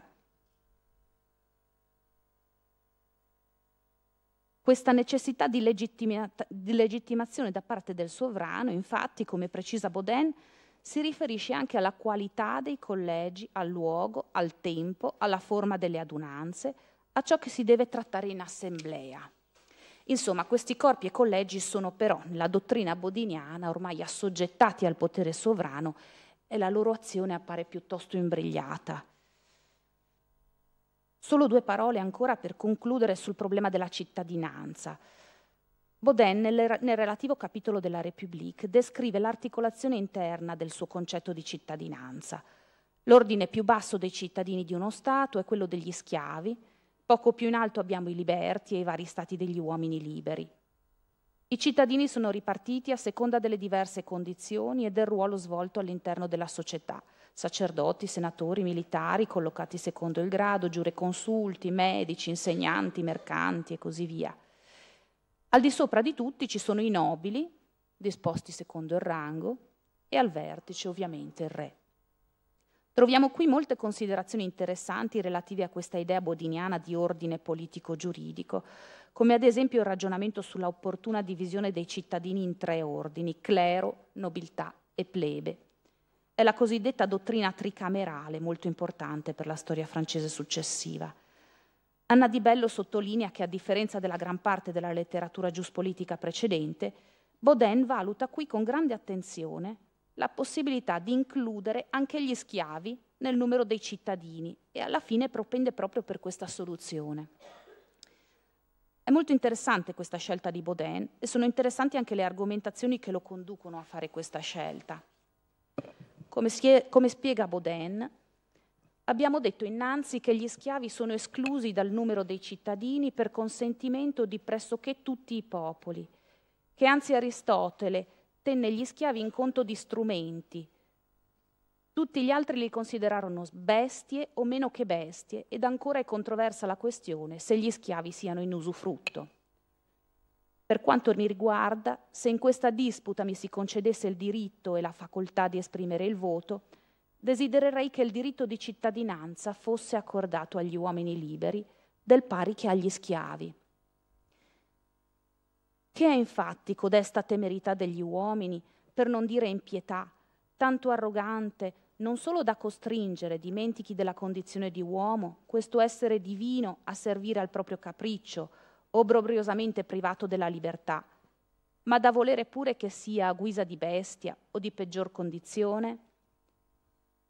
Speaker 2: Questa necessità di, legittima, di legittimazione da parte del sovrano, infatti, come precisa Baudin, si riferisce anche alla qualità dei collegi, al luogo, al tempo, alla forma delle adunanze, a ciò che si deve trattare in assemblea. Insomma, questi corpi e collegi sono però, nella dottrina bodiniana, ormai assoggettati al potere sovrano e la loro azione appare piuttosto imbrigliata. Solo due parole ancora per concludere sul problema della cittadinanza. Baudin, nel, nel relativo capitolo della République, descrive l'articolazione interna del suo concetto di cittadinanza. L'ordine più basso dei cittadini di uno Stato è quello degli schiavi, poco più in alto abbiamo i liberti e i vari stati degli uomini liberi. I cittadini sono ripartiti a seconda delle diverse condizioni e del ruolo svolto all'interno della società – sacerdoti, senatori, militari, collocati secondo il grado, giureconsulti, medici, insegnanti, mercanti e così via. Al di sopra di tutti ci sono i nobili, disposti secondo il rango, e al vertice ovviamente il re. Troviamo qui molte considerazioni interessanti relative a questa idea bodiniana di ordine politico-giuridico, come ad esempio il ragionamento sulla opportuna divisione dei cittadini in tre ordini, clero, nobiltà e plebe, è la cosiddetta dottrina tricamerale, molto importante per la storia francese successiva. Anna Di Bello sottolinea che, a differenza della gran parte della letteratura giuspolitica precedente, Baudin valuta qui con grande attenzione la possibilità di includere anche gli schiavi nel numero dei cittadini e alla fine propende proprio per questa soluzione. È molto interessante questa scelta di Baudin e sono interessanti anche le argomentazioni che lo conducono a fare questa scelta. Come, è, come spiega Baudin, abbiamo detto innanzi che gli schiavi sono esclusi dal numero dei cittadini per consentimento di pressoché tutti i popoli, che anzi Aristotele tenne gli schiavi in conto di strumenti. Tutti gli altri li considerarono bestie o meno che bestie ed ancora è controversa la questione se gli schiavi siano in usufrutto. Per quanto mi riguarda, se in questa disputa mi si concedesse il diritto e la facoltà di esprimere il voto, desidererei che il diritto di cittadinanza fosse accordato agli uomini liberi, del pari che agli schiavi. Che è infatti codesta temerità degli uomini, per non dire impietà, tanto arrogante, non solo da costringere, dimentichi della condizione di uomo, questo essere divino a servire al proprio capriccio, obrobriosamente privato della libertà, ma da volere pure che sia a guisa di bestia o di peggior condizione?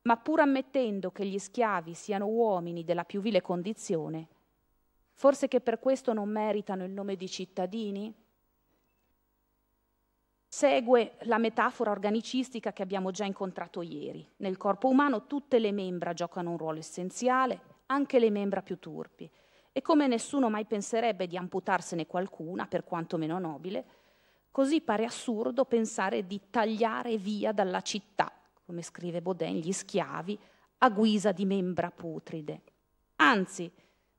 Speaker 2: Ma pur ammettendo che gli schiavi siano uomini della più vile condizione, forse che per questo non meritano il nome di cittadini? Segue la metafora organicistica che abbiamo già incontrato ieri. Nel corpo umano tutte le membra giocano un ruolo essenziale, anche le membra più turpi e come nessuno mai penserebbe di amputarsene qualcuna, per quanto meno nobile, così pare assurdo pensare di tagliare via dalla città, come scrive Baudin, gli schiavi, a guisa di membra putride. Anzi,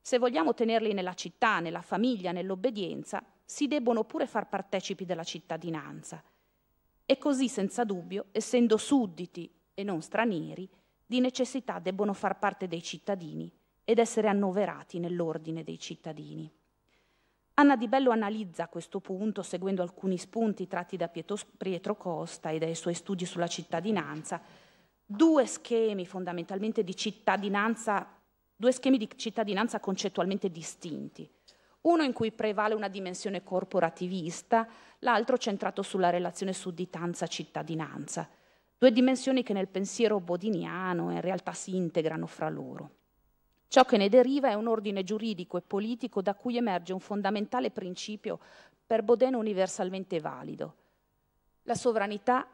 Speaker 2: se vogliamo tenerli nella città, nella famiglia, nell'obbedienza, si debbono pure far partecipi della cittadinanza. E così, senza dubbio, essendo sudditi e non stranieri, di necessità debbono far parte dei cittadini ed essere annoverati nell'ordine dei cittadini. Anna Di Bello analizza questo punto seguendo alcuni spunti tratti da Pietro Costa e dai suoi studi sulla cittadinanza, due schemi fondamentalmente di cittadinanza, due schemi di cittadinanza concettualmente distinti. Uno in cui prevale una dimensione corporativista, l'altro centrato sulla relazione sudditanza-cittadinanza. Due dimensioni che nel pensiero bodiniano in realtà si integrano fra loro. Ciò che ne deriva è un ordine giuridico e politico da cui emerge un fondamentale principio per Bodeno universalmente valido. La sovranità,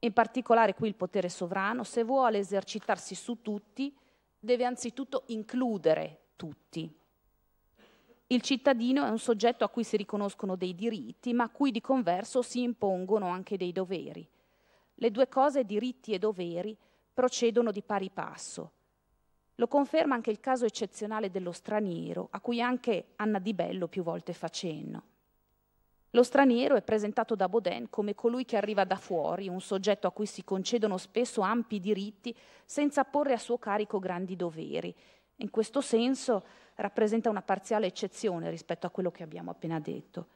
Speaker 2: in particolare qui il potere sovrano, se vuole esercitarsi su tutti, deve anzitutto includere tutti. Il cittadino è un soggetto a cui si riconoscono dei diritti, ma a cui di converso si impongono anche dei doveri. Le due cose, diritti e doveri, procedono di pari passo. Lo conferma anche il caso eccezionale dello straniero, a cui anche Anna Di Bello più volte fa cenno. Lo straniero è presentato da Baudin come colui che arriva da fuori, un soggetto a cui si concedono spesso ampi diritti senza porre a suo carico grandi doveri. In questo senso rappresenta una parziale eccezione rispetto a quello che abbiamo appena detto.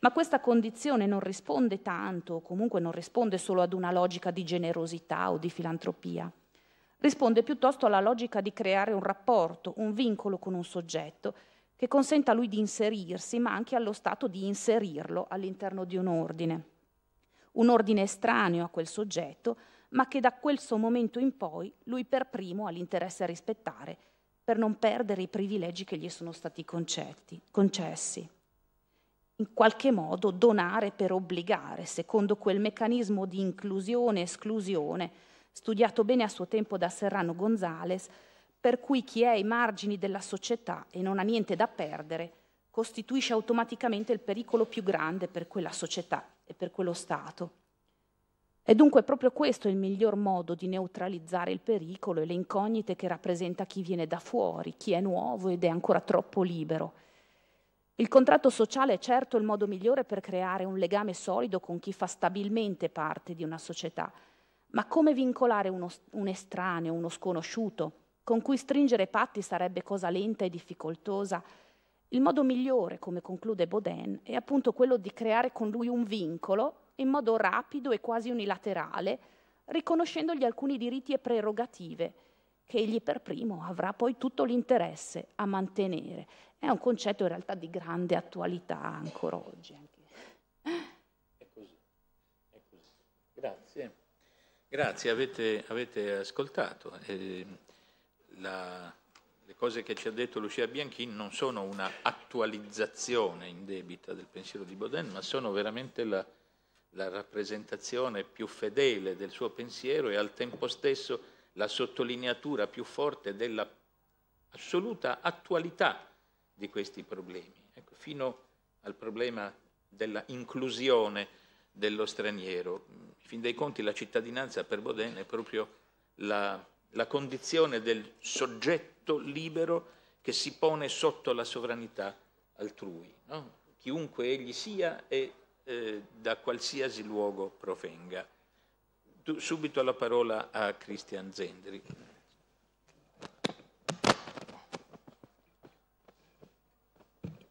Speaker 2: Ma questa condizione non risponde tanto, o comunque non risponde solo ad una logica di generosità o di filantropia risponde piuttosto alla logica di creare un rapporto, un vincolo con un soggetto che consenta a lui di inserirsi, ma anche allo Stato di inserirlo all'interno di un ordine. Un ordine estraneo a quel soggetto, ma che da quel suo momento in poi lui per primo ha l'interesse a rispettare, per non perdere i privilegi che gli sono stati concetti, concessi. In qualche modo donare per obbligare, secondo quel meccanismo di inclusione-esclusione, studiato bene a suo tempo da Serrano Gonzales, per cui chi è ai margini della società e non ha niente da perdere costituisce automaticamente il pericolo più grande per quella società e per quello Stato. E dunque proprio questo il miglior modo di neutralizzare il pericolo e le incognite che rappresenta chi viene da fuori, chi è nuovo ed è ancora troppo libero. Il contratto sociale è certo il modo migliore per creare un legame solido con chi fa stabilmente parte di una società, ma come vincolare uno, un estraneo, uno sconosciuto, con cui stringere patti sarebbe cosa lenta e difficoltosa? Il modo migliore, come conclude Baudin, è appunto quello di creare con lui un vincolo in modo rapido e quasi unilaterale, riconoscendogli alcuni diritti e prerogative che egli per primo avrà poi tutto l'interesse a mantenere. È un concetto in realtà di grande attualità ancora
Speaker 1: oggi. È così, è così. Grazie. Grazie, avete, avete ascoltato. Eh, la, le cose che ci ha detto Lucia Bianchin non sono una attualizzazione in debita del pensiero di Baudin, ma sono veramente la, la rappresentazione più fedele del suo pensiero e al tempo stesso la sottolineatura più forte dell'assoluta attualità di questi problemi, ecco, fino al problema della inclusione dello straniero fin dei conti la cittadinanza per Baudin è proprio la, la condizione del soggetto libero che si pone sotto la sovranità altrui, no? chiunque egli sia e eh, da qualsiasi luogo provenga. Tu, subito la parola a Christian Zendri.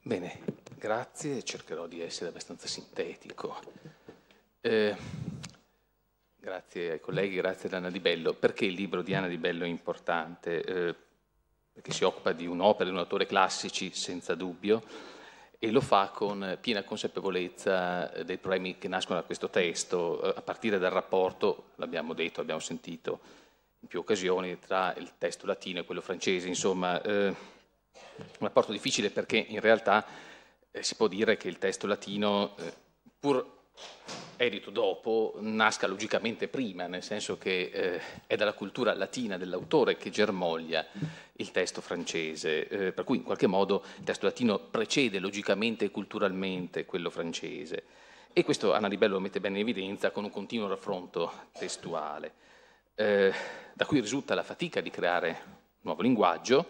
Speaker 3: Bene, grazie, cercherò di essere abbastanza sintetico. Eh, Grazie ai colleghi, grazie ad Anna Di Bello. Perché il libro di Anna Di Bello è importante? Eh, perché si occupa di un'opera, di un autore classici, senza dubbio, e lo fa con piena consapevolezza dei problemi che nascono da questo testo, eh, a partire dal rapporto, l'abbiamo detto, abbiamo sentito in più occasioni, tra il testo latino e quello francese, insomma, eh, un rapporto difficile perché in realtà eh, si può dire che il testo latino, eh, pur edito dopo, nasca logicamente prima, nel senso che eh, è dalla cultura latina dell'autore che germoglia il testo francese, eh, per cui in qualche modo il testo latino precede logicamente e culturalmente quello francese. E questo Anna Annaribello lo mette bene in evidenza con un continuo raffronto testuale, eh, da cui risulta la fatica di creare un nuovo linguaggio,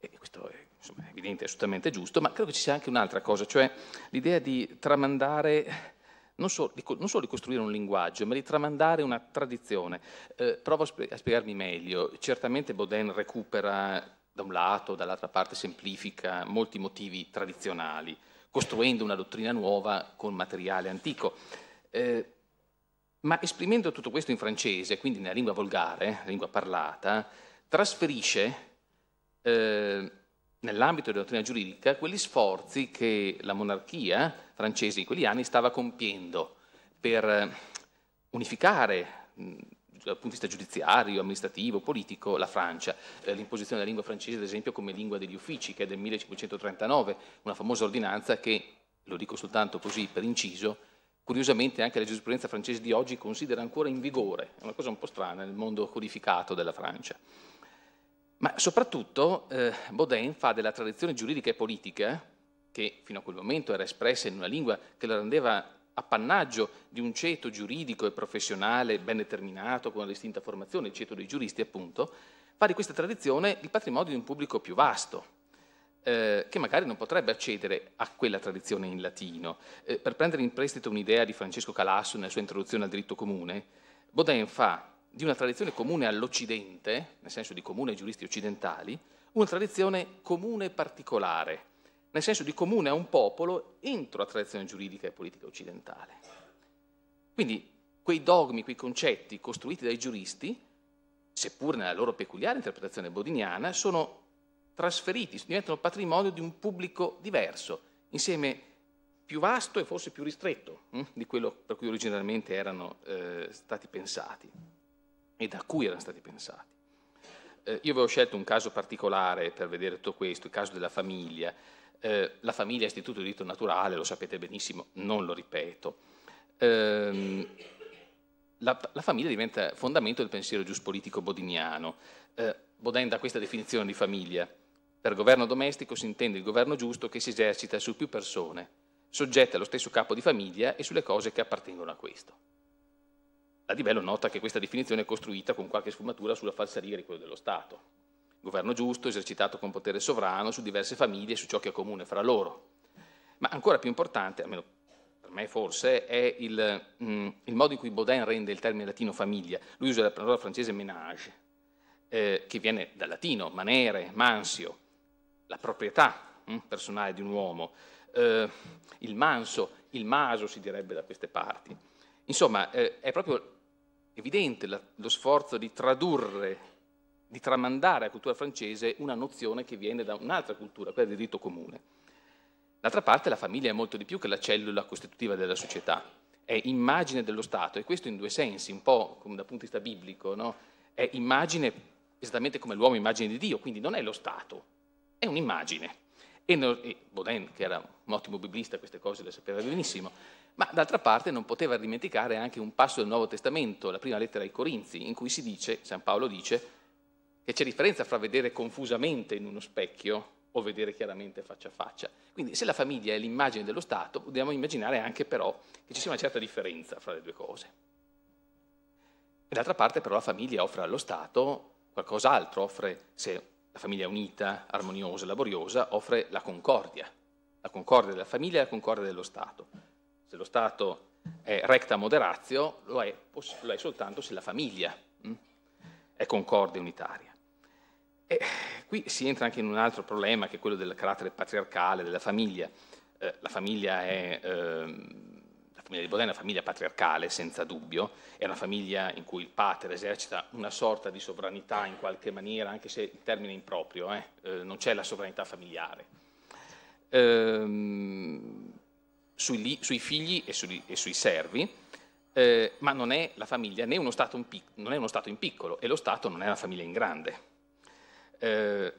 Speaker 3: e questo è insomma, evidente, assolutamente giusto, ma credo che ci sia anche un'altra cosa, cioè l'idea di tramandare non solo, di, non solo di costruire un linguaggio, ma di tramandare una tradizione. Eh, provo a, spie a spiegarmi meglio. Certamente Baudin recupera da un lato, dall'altra parte semplifica molti motivi tradizionali, costruendo una dottrina nuova con materiale antico. Eh, ma esprimendo tutto questo in francese, quindi nella lingua volgare, lingua parlata, trasferisce eh, nell'ambito della dottrina giuridica quegli sforzi che la monarchia francese in quegli anni stava compiendo per eh, unificare dal punto di vista giudiziario, amministrativo, politico, la Francia. Eh, l'imposizione della lingua francese, ad esempio, come lingua degli uffici, che è del 1539, una famosa ordinanza che, lo dico soltanto così per inciso, curiosamente anche la giurisprudenza francese di oggi considera ancora in vigore, è una cosa un po' strana nel mondo codificato della Francia. Ma soprattutto eh, Baudin fa della tradizione giuridica e politica che fino a quel momento era espressa in una lingua che la rendeva appannaggio di un ceto giuridico e professionale ben determinato, con una distinta formazione, il ceto dei giuristi appunto, fa di questa tradizione il patrimonio di un pubblico più vasto, eh, che magari non potrebbe accedere a quella tradizione in latino. Eh, per prendere in prestito un'idea di Francesco Calasso nella sua introduzione al diritto comune, Baudin fa di una tradizione comune all'Occidente, nel senso di comune ai giuristi occidentali, una tradizione comune particolare, nel senso di comune a un popolo entro la tradizione giuridica e politica occidentale. Quindi quei dogmi, quei concetti costruiti dai giuristi, seppur nella loro peculiare interpretazione bodiniana, sono trasferiti, diventano patrimonio di un pubblico diverso, insieme più vasto e forse più ristretto hm, di quello per cui originariamente erano eh, stati pensati e da cui erano stati pensati. Eh, io avevo scelto un caso particolare per vedere tutto questo, il caso della famiglia, eh, la famiglia è istituto di diritto naturale, lo sapete benissimo, non lo ripeto. Eh, la, la, famiglia diventa fondamento del pensiero giuspolitico bodiniano. Eh, Bodin dà questa definizione di famiglia. Per governo domestico si intende il governo giusto che si esercita su più persone, soggette allo stesso capo di famiglia e sulle cose che appartengono a questo. La Di Bello nota che questa definizione è costruita con qualche sfumatura sulla falsariga di quello dello Stato, governo giusto, esercitato con potere sovrano su diverse famiglie e su ciò che è comune fra loro. Ma ancora più importante, almeno per me forse, è il, mm, il modo in cui Baudin rende il termine latino famiglia. Lui usa la parola francese ménage, eh, che viene dal latino manere, mansio, la proprietà mm, personale di un uomo, eh, il manso, il maso si direbbe da queste parti. Insomma, eh, è proprio evidente la, lo sforzo di tradurre di tramandare alla cultura francese una nozione che viene da un'altra cultura, quella del diritto comune. D'altra parte la famiglia è molto di più che la cellula costitutiva della società, è immagine dello Stato e questo in due sensi, un po' come dal punto di vista biblico, no? è immagine esattamente come l'uomo immagine di Dio, quindi non è lo Stato, è un'immagine. E Baudin, che era un ottimo biblista, queste cose le sapeva benissimo, ma d'altra parte non poteva dimenticare anche un passo del Nuovo Testamento, la prima lettera ai Corinzi, in cui si dice, San Paolo dice, che c'è differenza fra vedere confusamente in uno specchio o vedere chiaramente faccia a faccia. Quindi se la famiglia è l'immagine dello Stato, dobbiamo immaginare anche però che ci sia una certa differenza fra le due cose. D'altra parte però la famiglia offre allo Stato qualcos'altro, offre, se la famiglia è unita, armoniosa, laboriosa, offre la concordia, la concordia della famiglia e la concordia dello Stato. Se lo Stato è recta moderatio, lo è, lo è soltanto se la famiglia hm, è concordia unitaria. E eh, qui si entra anche in un altro problema che è quello del carattere patriarcale della famiglia. Eh, la famiglia è... Ehm, la famiglia di Bodin è una famiglia patriarcale, senza dubbio, è una famiglia in cui il padre esercita una sorta di sovranità in qualche maniera, anche se il termine è improprio, eh? Eh, non c'è la sovranità familiare. Ehm, sui, sui, figli e, sui, e sui servi, eh, ma non è la famiglia né uno stato in, pic- uno stato in piccolo e lo Stato non è una famiglia in grande. Eh,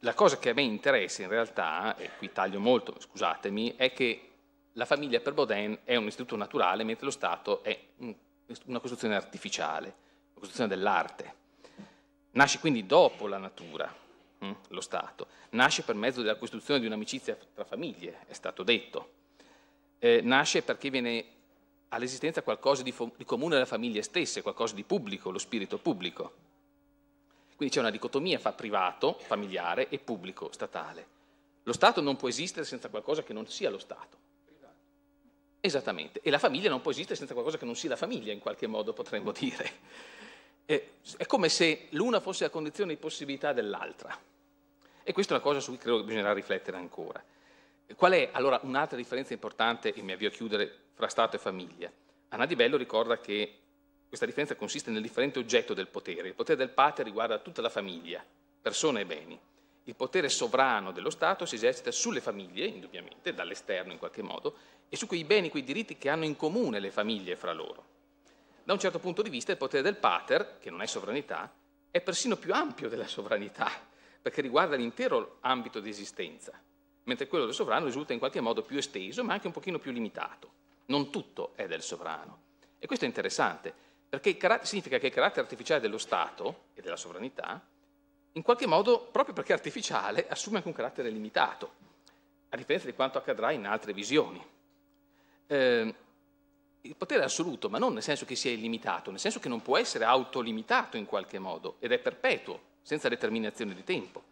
Speaker 3: la cosa che a me interessa in realtà, e qui taglio molto, scusatemi, è che la famiglia per Baudin è un istituto naturale, mentre lo Stato è una costruzione artificiale, una costruzione dell'arte. Nasce quindi dopo la natura, hm, lo Stato, nasce per mezzo della costruzione di un'amicizia tra famiglie, è stato detto, eh, nasce perché viene all'esistenza qualcosa di, di comune alla famiglia stessa, qualcosa di pubblico, lo spirito pubblico. Quindi c'è una dicotomia fra privato, familiare e pubblico, statale. Lo Stato non può esistere senza qualcosa che non sia lo Stato. Esattamente. E la famiglia non può esistere senza qualcosa che non sia la famiglia, in qualche modo potremmo dire. Eh, è come se l'una fosse la condizione di possibilità dell'altra. E questa è una cosa su cui credo che bisognerà riflettere ancora. Qual è allora un'altra differenza importante, e mi avvio a chiudere, fra Stato e famiglia? Anna Di Bello ricorda che questa differenza consiste nel differente oggetto del potere. Il potere del padre riguarda tutta la famiglia, persone e beni. Il potere sovrano dello Stato si esercita sulle famiglie, indubbiamente, dall'esterno in qualche modo, e su quei beni, quei diritti che hanno in comune le famiglie fra loro. Da un certo punto di vista il potere del pater, che non è sovranità, è persino più ampio della sovranità, perché riguarda l'intero ambito di esistenza, mentre quello del sovrano risulta in qualche modo più esteso, ma anche un pochino più limitato. Non tutto è del sovrano. E questo è interessante, perché significa che il carattere artificiale dello Stato e della sovranità, in qualche modo, proprio perché è artificiale, assume anche un carattere limitato, a differenza di quanto accadrà in altre visioni. Eh, il potere è assoluto, ma non nel senso che sia illimitato, nel senso che non può essere autolimitato in qualche modo ed è perpetuo, senza determinazione di tempo.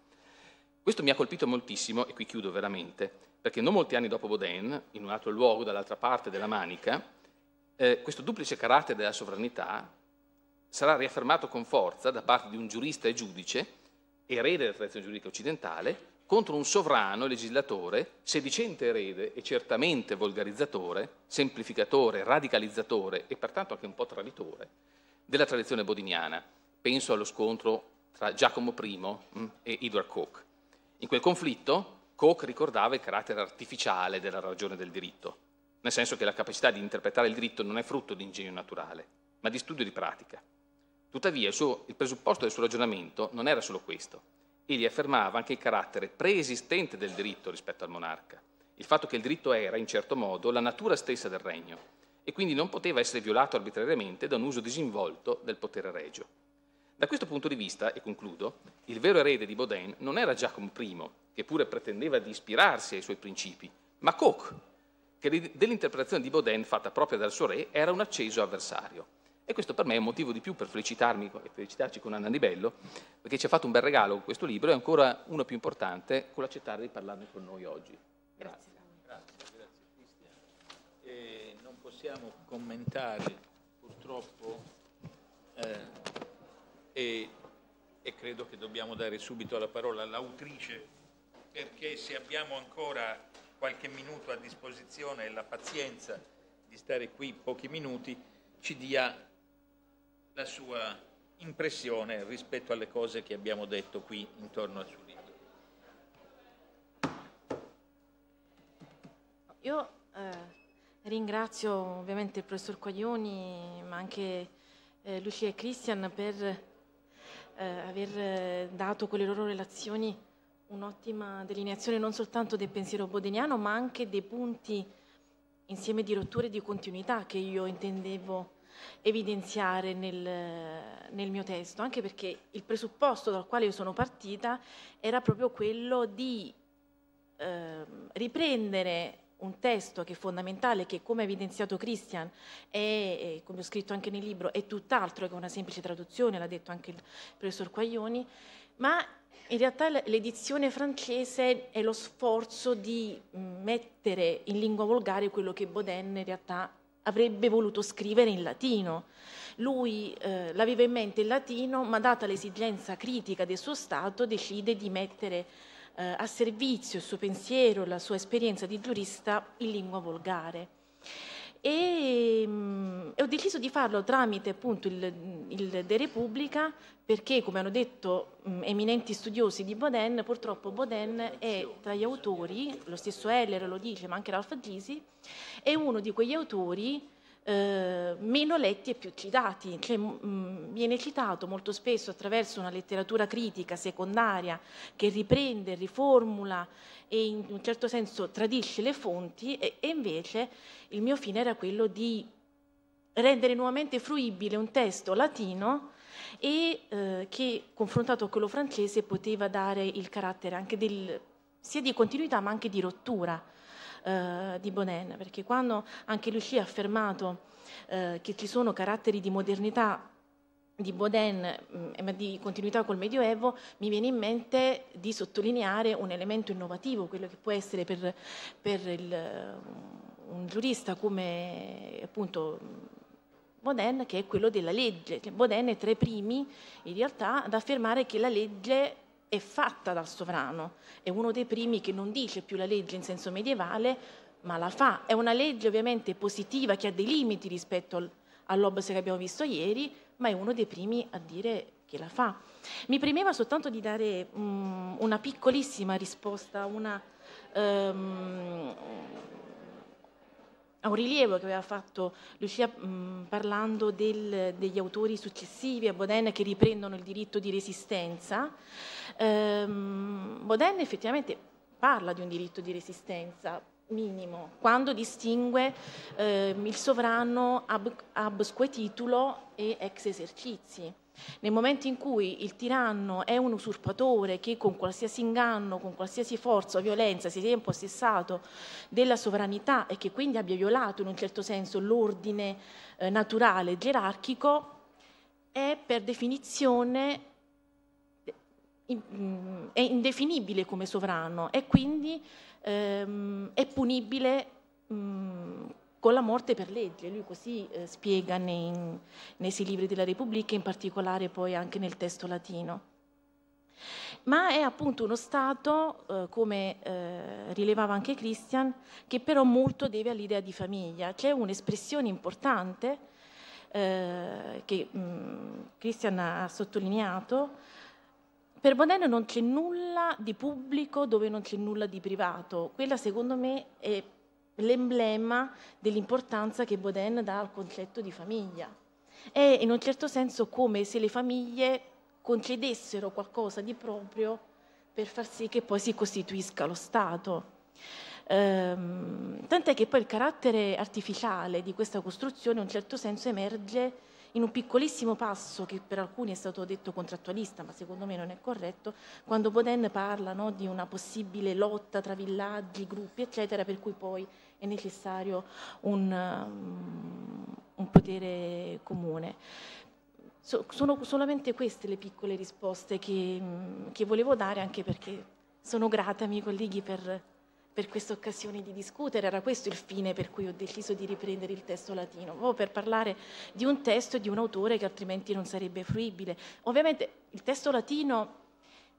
Speaker 3: Questo mi ha colpito moltissimo, e qui chiudo veramente, perché non molti anni dopo Baudin, in un altro luogo dall'altra parte della Manica, eh, questo duplice carattere della sovranità sarà riaffermato con forza da parte di un giurista e giudice, erede della tradizione giuridica occidentale, contro un sovrano e legislatore, sedicente erede e certamente volgarizzatore, semplificatore, radicalizzatore e pertanto anche un po' traditore della tradizione bodiniana. Penso allo scontro tra Giacomo I mm, e Edward Koch. In quel conflitto Koch ricordava il carattere artificiale della ragione del diritto, nel senso che la capacità di interpretare il diritto non è frutto di ingegno naturale, ma di studio di pratica. Tuttavia il, suo, il presupposto del suo ragionamento non era solo questo, egli affermava anche il carattere preesistente del diritto rispetto al monarca, il fatto che il diritto era, in certo modo, la natura stessa del regno e quindi non poteva essere violato arbitrariamente da un uso disinvolto del potere regio. Da questo punto di vista, e concludo, il vero erede di Baudin non era Giacomo I, che pure pretendeva di ispirarsi ai suoi principi, ma Koch, che dell'interpretazione di Baudin fatta proprio dal suo re era un acceso avversario. E questo per me è un motivo di più per felicitarmi e felicitarci con Anna Di Bello, perché ci ha fatto un bel regalo con questo libro e ancora uno più importante con l'accettare di parlarne con noi oggi. Grazie.
Speaker 1: Grazie, grazie Cristian. Eh, non possiamo commentare purtroppo eh, e, e credo che dobbiamo dare subito la parola all'autrice perché se abbiamo ancora qualche minuto a disposizione e la pazienza di stare qui pochi minuti, ci dia la sua impressione rispetto alle cose che abbiamo detto qui intorno al suo libro.
Speaker 4: Io eh... Ringrazio ovviamente il professor Quaglioni, ma anche eh, Lucia e Christian per eh, aver eh, dato quelle loro relazioni un'ottima delineazione non soltanto del pensiero bodeniano, ma anche dei punti insieme di rotture e di continuità che io intendevo evidenziare nel, nel, mio testo, anche perché il presupposto dal quale io sono partita era proprio quello di eh, riprendere un testo che è fondamentale, che come ha evidenziato Christian è, come ho scritto anche nel libro, è tutt'altro che una semplice traduzione, l'ha detto anche il professor Quaglioni, ma in realtà l'edizione francese è lo sforzo di mm, mettere in lingua volgare quello che Baudin in realtà avrebbe voluto scrivere in latino. Lui eh, l'aveva in mente in latino, ma data l'esigenza critica del suo Stato decide di mettere eh, a servizio il suo pensiero, la sua esperienza di giurista in lingua volgare. E, mh, mm, ho deciso di farlo tramite appunto il, il De Repubblica perché, come hanno detto mh, mm, eminenti studiosi di Baden, purtroppo Baden è tra gli autori, lo stesso Heller lo dice, ma anche Ralph Gisi, è uno di quegli autori eh, meno letti e più citati. Cioè, mh, mm, viene citato molto spesso attraverso una letteratura critica secondaria che riprende, riformula e in un certo senso tradisce le fonti e, e invece il mio fine era quello di rendere nuovamente fruibile un testo latino e eh, che confrontato a quello francese poteva dare il carattere anche del, sia di continuità ma anche di rottura. Eh, di Bonin, perché quando anche Lucia ha affermato eh, che ci sono caratteri di modernità di Bodin, mm, ma di continuità col Medioevo, mi viene in mente di sottolineare un elemento innovativo, quello che può essere per, per il, mm, un giurista come appunto Baudin, che è quello della legge. Cioè, Bodin è tra i primi, in realtà, ad affermare che la legge è fatta dal sovrano, è uno dei primi che non dice più la legge in senso medievale, ma la fa. È una legge ovviamente positiva che ha dei limiti rispetto all'obbligo che abbiamo visto ieri, ma è uno dei primi a dire che la fa. Mi premeva soltanto di dare um, una piccolissima risposta, una... Um, a un rilievo che aveva fatto Lucia mh, parlando del, degli autori successivi a Baudin che riprendono il diritto di resistenza. Ehm, Baudin effettivamente parla di un diritto di resistenza, minimo quando distingue eh, il sovrano ab, absque titulo e ex esercizi. Nel momento in cui il tiranno è un usurpatore che con qualsiasi inganno, con qualsiasi forza o violenza si sia impossessato della sovranità e che quindi abbia violato in un certo senso l'ordine eh, naturale gerarchico, è per definizione in, mm, è indefinibile come sovrano e quindi ehm, è punibile mh, mm, con la morte per legge. Lui così eh, spiega nei, nei sei libri della Repubblica, in particolare poi anche nel testo latino ma è appunto uno Stato, eh, come eh, rilevava anche Christian, che però molto deve all'idea di famiglia. C'è un'espressione importante eh, che mh, mm, Christian ha sottolineato, per Modena non c'è nulla di pubblico dove non c'è nulla di privato. Quella secondo me è l'emblema dell'importanza che Baudin dà al concetto di famiglia. È in un certo senso come se le famiglie concedessero qualcosa di proprio per far sì che poi si costituisca lo Stato. Ehm, tant'è che poi il carattere artificiale di questa costruzione in un certo senso emerge in un piccolissimo passo che per alcuni è stato detto contrattualista, ma secondo me non è corretto, quando Boden parla no, di una possibile lotta tra villaggi, gruppi, eccetera, per cui poi è necessario un, um, un potere comune. So, sono solamente queste le piccole risposte che, che volevo dare, anche perché sono grata ai miei colleghi per per questa occasione di discutere, era questo il fine per cui ho deciso di riprendere il testo latino, proprio per parlare di un testo e di un autore che altrimenti non sarebbe fruibile. Ovviamente il testo latino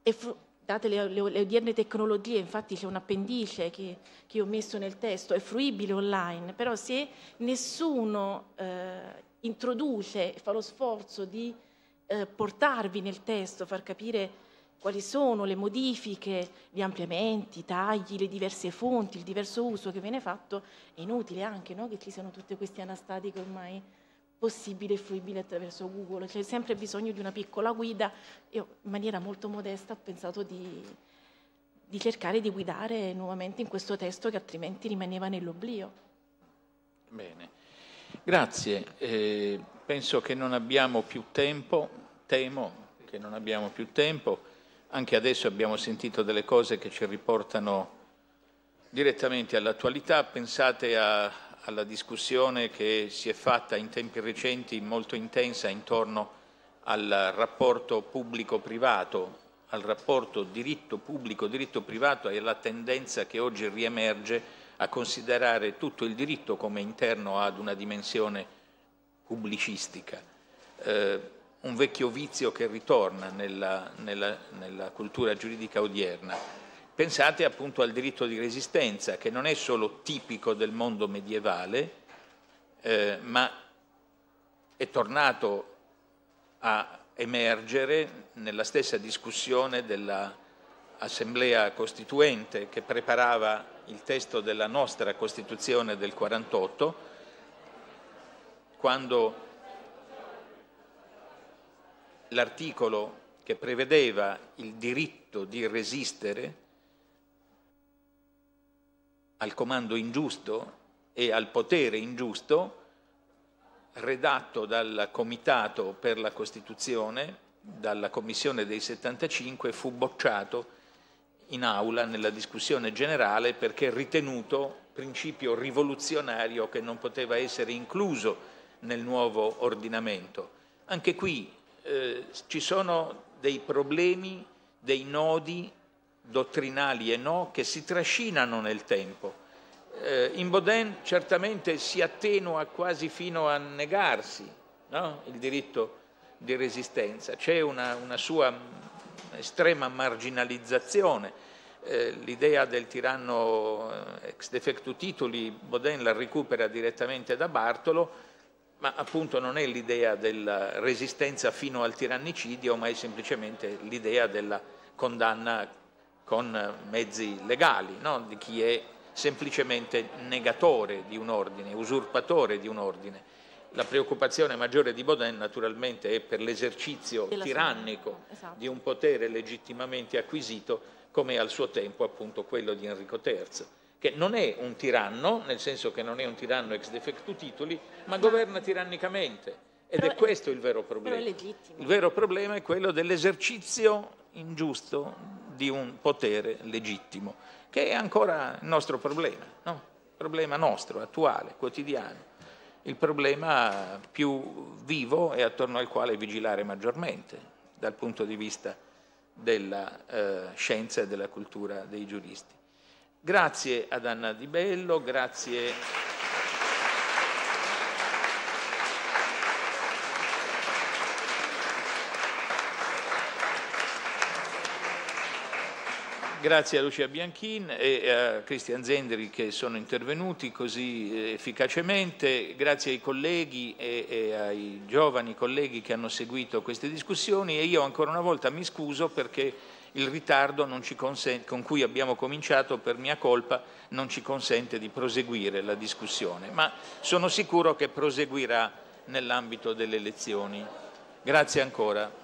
Speaker 4: è fru- date le, le, le, odierne tecnologie, infatti c'è un appendice che, che, ho messo nel testo, è fruibile online, però se nessuno eh, introduce e fa lo sforzo di eh, portarvi nel testo, far capire quali sono le modifiche, gli ampliamenti, i tagli, le diverse fonti, il diverso uso che viene fatto, è inutile anche no? che ci siano tutte queste anastatiche ormai possibili e fruibili attraverso Google, c'è sempre bisogno di una piccola guida. Io in maniera molto modesta ho pensato di, di cercare di guidare nuovamente in questo testo che altrimenti rimaneva nell'oblio.
Speaker 1: Bene, grazie. Eh, penso che non abbiamo più tempo, temo che non abbiamo più tempo. Anche adesso abbiamo sentito delle cose che ci riportano direttamente all'attualità. Pensate a, alla discussione che si è fatta in tempi recenti molto intensa intorno al rapporto pubblico-privato, al rapporto diritto pubblico-diritto privato e alla tendenza che oggi riemerge a considerare tutto il diritto come interno ad una dimensione pubblicistica. Eh, un vecchio vizio che ritorna nella, nella, nella cultura giuridica odierna. Pensate appunto al diritto di resistenza, che non è solo tipico del mondo medievale, eh, ma è tornato a emergere nella stessa discussione dell'Assemblea Costituente che preparava il testo della nostra Costituzione del 48, quando l'articolo che prevedeva il diritto di resistere al comando ingiusto e al potere ingiusto, redatto dal Comitato per la Costituzione, dalla Commissione dei 75, fu bocciato in aula nella discussione generale perché ritenuto principio rivoluzionario che non poteva essere incluso nel nuovo ordinamento. Anche qui eh, ci sono dei problemi, dei nodi dottrinali e no che si trascinano nel tempo. Eh, in Baudin certamente si attenua quasi fino a negarsi no? il diritto di resistenza, c'è una, una sua estrema marginalizzazione. Eh, l'idea del tiranno eh, ex defectu titoli, Baudin la recupera direttamente da Bartolo, ma appunto non è l'idea della resistenza fino al tirannicidio, ma è semplicemente l'idea della condanna con mezzi legali, no? di chi è semplicemente negatore di un ordine, usurpatore di un ordine. La preoccupazione maggiore di Baudin naturalmente è per l'esercizio tirannico esatto. di un potere legittimamente acquisito come al suo tempo appunto quello di Enrico III che non è un tiranno, nel senso che non è un tiranno ex defectu titoli, ma governa tirannicamente. Ed però, è questo il vero problema. Il vero problema è quello dell'esercizio
Speaker 3: ingiusto
Speaker 1: di un potere legittimo, che è ancora il nostro problema, no? il problema nostro, attuale, quotidiano, il problema più vivo e attorno al quale vigilare maggiormente dal punto di vista della eh, scienza e della cultura dei giuristi. Grazie ad Anna Di Bello, grazie... grazie a Lucia Bianchin e a eh, Cristian Zendri che sono intervenuti così eh, efficacemente, grazie ai colleghi e, e, ai giovani colleghi che hanno seguito queste discussioni e io ancora una volta mi scuso perché il ritardo con cui abbiamo cominciato per mia colpa non ci consente di proseguire la discussione, ma sono sicuro che proseguirà nell'ambito delle elezioni. Grazie ancora.